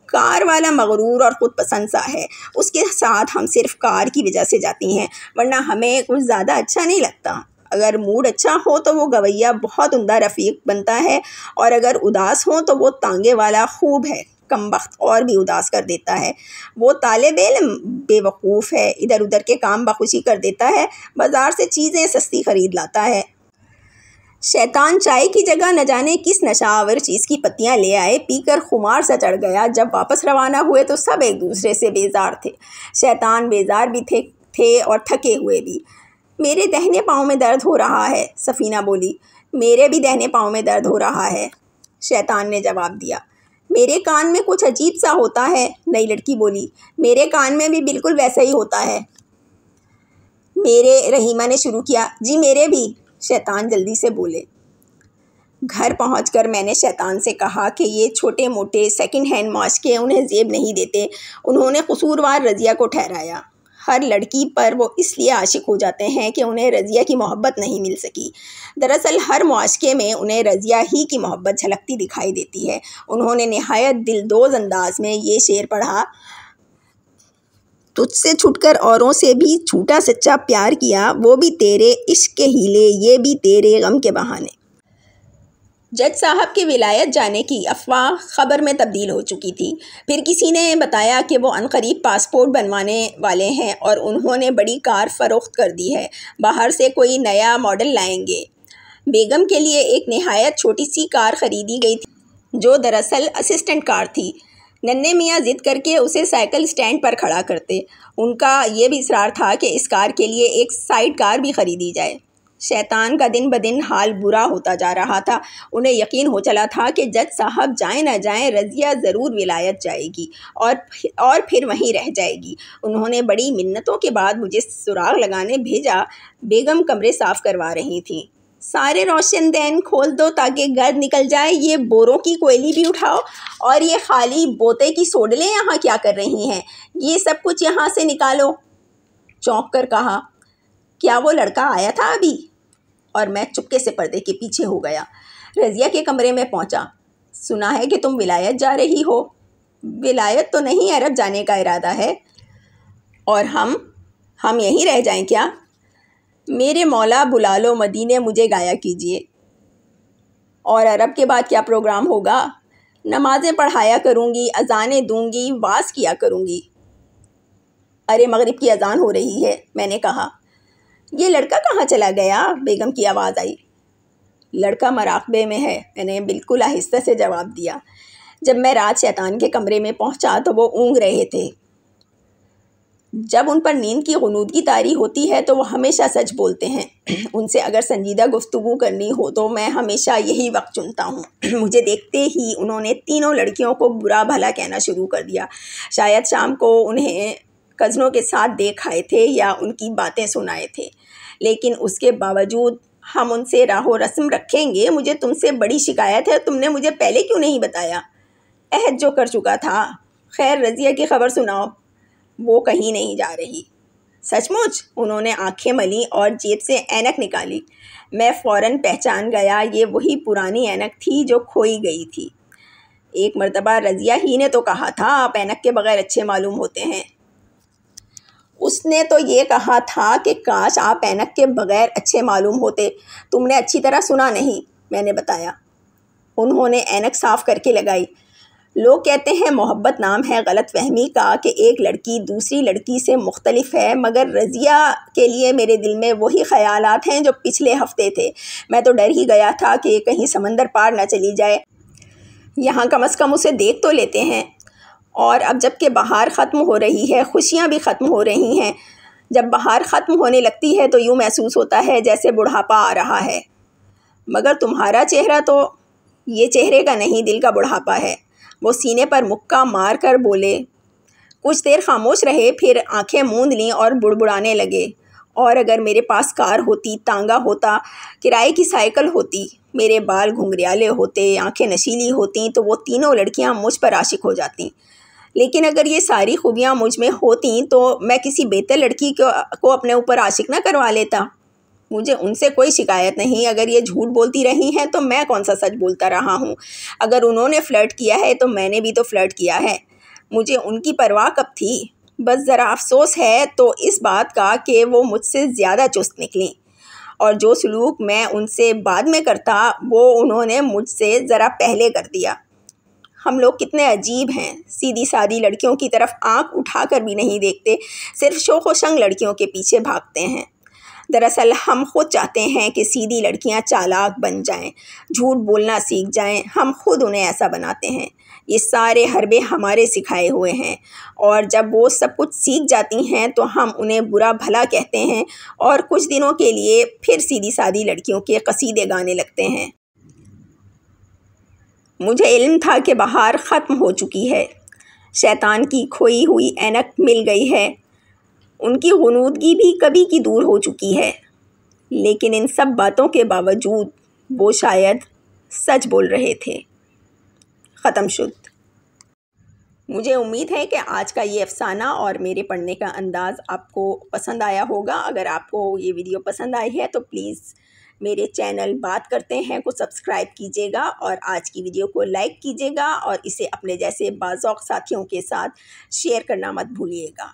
A: कार वाला मगरूर और ख़ुद पसंद सा है उसके साथ हम सिर्फ कार की वजह से जाती हैं वरना हमें कुछ ज़्यादा अच्छा नहीं लगता अगर मूड अच्छा हो तो वो गवैया बहुत उमदा रफ़ीक बनता है और अगर उदास हो तो वो तांगे वाला खूब है कम वक्त और भी उदास कर देता है वो तालब इलम बेवकूफ़ है इधर उधर के काम बखुशी कर देता है बाज़ार से चीज़ें सस्ती ख़रीद लाता है शैतान चाय की जगह न जाने किस नशावर चीज़ की पत्तियां ले आए पीकर खुमार सा चढ़ गया जब वापस रवाना हुए तो सब एक दूसरे से बेजार थे शैतान बेजार भी थे थे और थके हुए भी मेरे दहने पाँव में दर्द हो रहा है सफ़ीना बोली मेरे भी दहने पाँव में दर्द हो रहा है शैतान ने जवाब दिया मेरे कान में कुछ अजीब सा होता है नई लड़की बोली मेरे कान में भी बिल्कुल वैसा ही होता है मेरे रहीमा ने शुरू किया जी मेरे भी शैतान जल्दी से बोले घर पहुँच मैंने शैतान से कहा कि ये छोटे मोटे सेकंड हैंड माशके उन्हें जेब नहीं देते उन्होंने कसूरवार रज़िया को ठहराया हर लड़की पर वो इसलिए आशिक हो जाते हैं कि उन्हें रज़िया की मोहब्बत नहीं मिल सकी दरअसल हर मुआशे में उन्हें रज़िया ही की मोहब्बत झलकती दिखाई देती है उन्होंने नहायत दिलदोज अंदाज में ये शेर पढ़ा तुझसे छुटकर औरों से भी छूटा सच्चा प्यार किया वो भी तेरे इश्क के हीले ये भी तेरे गम के बहाने जज साहब के विलायत जाने की अफवाह खबर में तब्दील हो चुकी थी फिर किसी ने बताया कि वो अनकरीब पासपोर्ट बनवाने वाले हैं और उन्होंने बड़ी कार फ़रोख्त कर दी है बाहर से कोई नया मॉडल लाएंगे बेगम के लिए एक नहायत छोटी सी कार ख़रीदी गई थी जो दरअसल असिस्टेंट कार थी नन्हे मियाँ ज़िद करके उसे साइकिल स्टैंड पर खड़ा करते उनका यह भी इसरार था कि इस कार के लिए एक साइड कार भी ख़रीदी जाए शैतान का दिन ब दिन हाल बुरा होता जा रहा था उन्हें यकीन हो चला था कि जज साहब जाए ना जाए रज़िया ज़रूर विलायत जाएगी और और फिर वहीं रह जाएगी उन्होंने बड़ी मिन्नतों के बाद मुझे सुराग लगाने भेजा बेगम कमरे साफ़ करवा रही थी सारे रोशन दैन खोल दो ताकि गर्द निकल जाए ये बोरों की कोयली भी उठाओ और ये खाली बोते की सोडलें यहाँ क्या कर रही हैं ये सब कुछ यहाँ से निकालो चौंक कर कहा क्या वो लड़का आया था अभी और मैं चुपके से पर्दे के पीछे हो गया रज़िया के कमरे में पहुँचा सुना है कि तुम विलायत जा रही हो विलायत तो नहीं अरब जाने का इरादा है और हम हम यहीं रह जाएँ क्या मेरे मौला बुला लो मदीने मुझे गाया कीजिए और अरब के बाद क्या प्रोग्राम होगा नमाज़ें पढ़ाया करूँगी अजानें दूँगी वास किया करूँगी अरे मगरिब की अजान हो रही है मैंने कहा ये लड़का कहाँ चला गया बेगम की आवाज़ आई लड़का मराकबे में है मैंने बिल्कुल आहिस्ता से जवाब दिया जब मैं रात शैतान के कमरे में पहुंचा तो वो ऊँग रहे थे जब उन पर नींद की गनूदगी तारी होती है तो वह हमेशा सच बोलते हैं उनसे अगर संजीदा गुफ्तु करनी हो तो मैं हमेशा यही वक्त चुनता हूँ मुझे देखते ही उन्होंने तीनों लड़कियों को बुरा भला कहना शुरू कर दिया शायद शाम को उन्हें कज़नों के साथ देख आए थे या उनकी बातें सुनाए थे लेकिन उसके बावजूद हम उनसे राहो रस्म रखेंगे मुझे तुमसे बड़ी शिकायत है तुमने मुझे पहले क्यों नहीं बताया अहद जो कर चुका था खैर रज़िया की खबर सुनाओ वो कहीं नहीं जा रही सचमुच उन्होंने आंखें मली और जेब से ऐनक निकाली मैं फ़ौरन पहचान गया ये वही पुरानी ऐनक थी जो खोई गई थी एक मरतबा रज़िया ही ने तो कहा था आप ऐनक के बग़ैर अच्छे मालूम होते हैं उसने तो ये कहा था कि काश आप ऐनक के बग़ैर अच्छे मालूम होते तुमने अच्छी तरह सुना नहीं मैंने बताया उन्होंने ऐनक साफ़ करके लगाई लोग कहते हैं मोहब्बत नाम है गलत फहमी का कि एक लड़की दूसरी लड़की से मुख्तलिफ है मगर रज़िया के लिए मेरे दिल में वही ख़याल हैं जो पिछले हफ्ते थे मैं तो डर ही गया था कि कहीं समंदर पार ना चली जाए यहाँ कम अज़ कम उसे देख तो लेते हैं और अब जब कि बाहर ख़त्म हो रही है खुशियाँ भी ख़त्म हो रही हैं जब बाहर ख़त्म होने लगती है तो यूँ महसूस होता है जैसे बुढ़ापा आ रहा है मगर तुम्हारा चेहरा तो ये चेहरे का नहीं दिल का बुढ़ापा है वो सीने पर मुक्का मार कर बोले कुछ देर खामोश रहे फिर आंखें मूंद लीं और बुड़बुड़ाने लगे और अगर मेरे पास कार होती तांगा होता किराए की साइकिल होती मेरे बाल घुंघरियाले होते आंखें नशीली होती तो वो तीनों लड़कियां मुझ पर आशिक हो जाती लेकिन अगर ये सारी खूबियाँ मुझ में होती तो मैं किसी बेहतर लड़की को, को अपने ऊपर आशिक ना करवा लेता मुझे उनसे कोई शिकायत नहीं अगर ये झूठ बोलती रही हैं तो मैं कौन सा सच बोलता रहा हूँ अगर उन्होंने फ्लर्ट किया है तो मैंने भी तो फ्लर्ट किया है मुझे उनकी परवाह कब थी बस ज़रा अफसोस है तो इस बात का कि वो मुझसे ज़्यादा चुस्त निकली और जो सलूक मैं उनसे बाद में करता वो उन्होंने मुझसे ज़रा पहले कर दिया हम लोग कितने अजीब हैं सीधी सादी लड़कियों की तरफ आंख उठाकर भी नहीं देखते सिर्फ व शंग लड़कियों के पीछे भागते हैं दरअसल हम खुद चाहते हैं कि सीधी लड़कियां चालाक बन जाएं, झूठ बोलना सीख जाएं, हम खुद उन्हें ऐसा बनाते हैं ये सारे हरबे हमारे सिखाए हुए हैं और जब वो सब कुछ सीख जाती हैं तो हम उन्हें बुरा भला कहते हैं और कुछ दिनों के लिए फिर सीधी सादी लड़कियों के कसीदे गाने लगते हैं मुझे इल्म था कि बहार ख़त्म हो चुकी है शैतान की खोई हुई एनक मिल गई है उनकी गनूदगी भी कभी की दूर हो चुकी है लेकिन इन सब बातों के बावजूद वो शायद सच बोल रहे थे ख़त्म शुद्ध मुझे उम्मीद है कि आज का ये अफसाना और मेरे पढ़ने का अंदाज़ आपको पसंद आया होगा अगर आपको ये वीडियो पसंद आई है तो प्लीज़ मेरे चैनल बात करते हैं को सब्सक्राइब कीजिएगा और आज की वीडियो को लाइक कीजिएगा और इसे अपने जैसे बाज़ौक साथियों के साथ शेयर करना मत भूलिएगा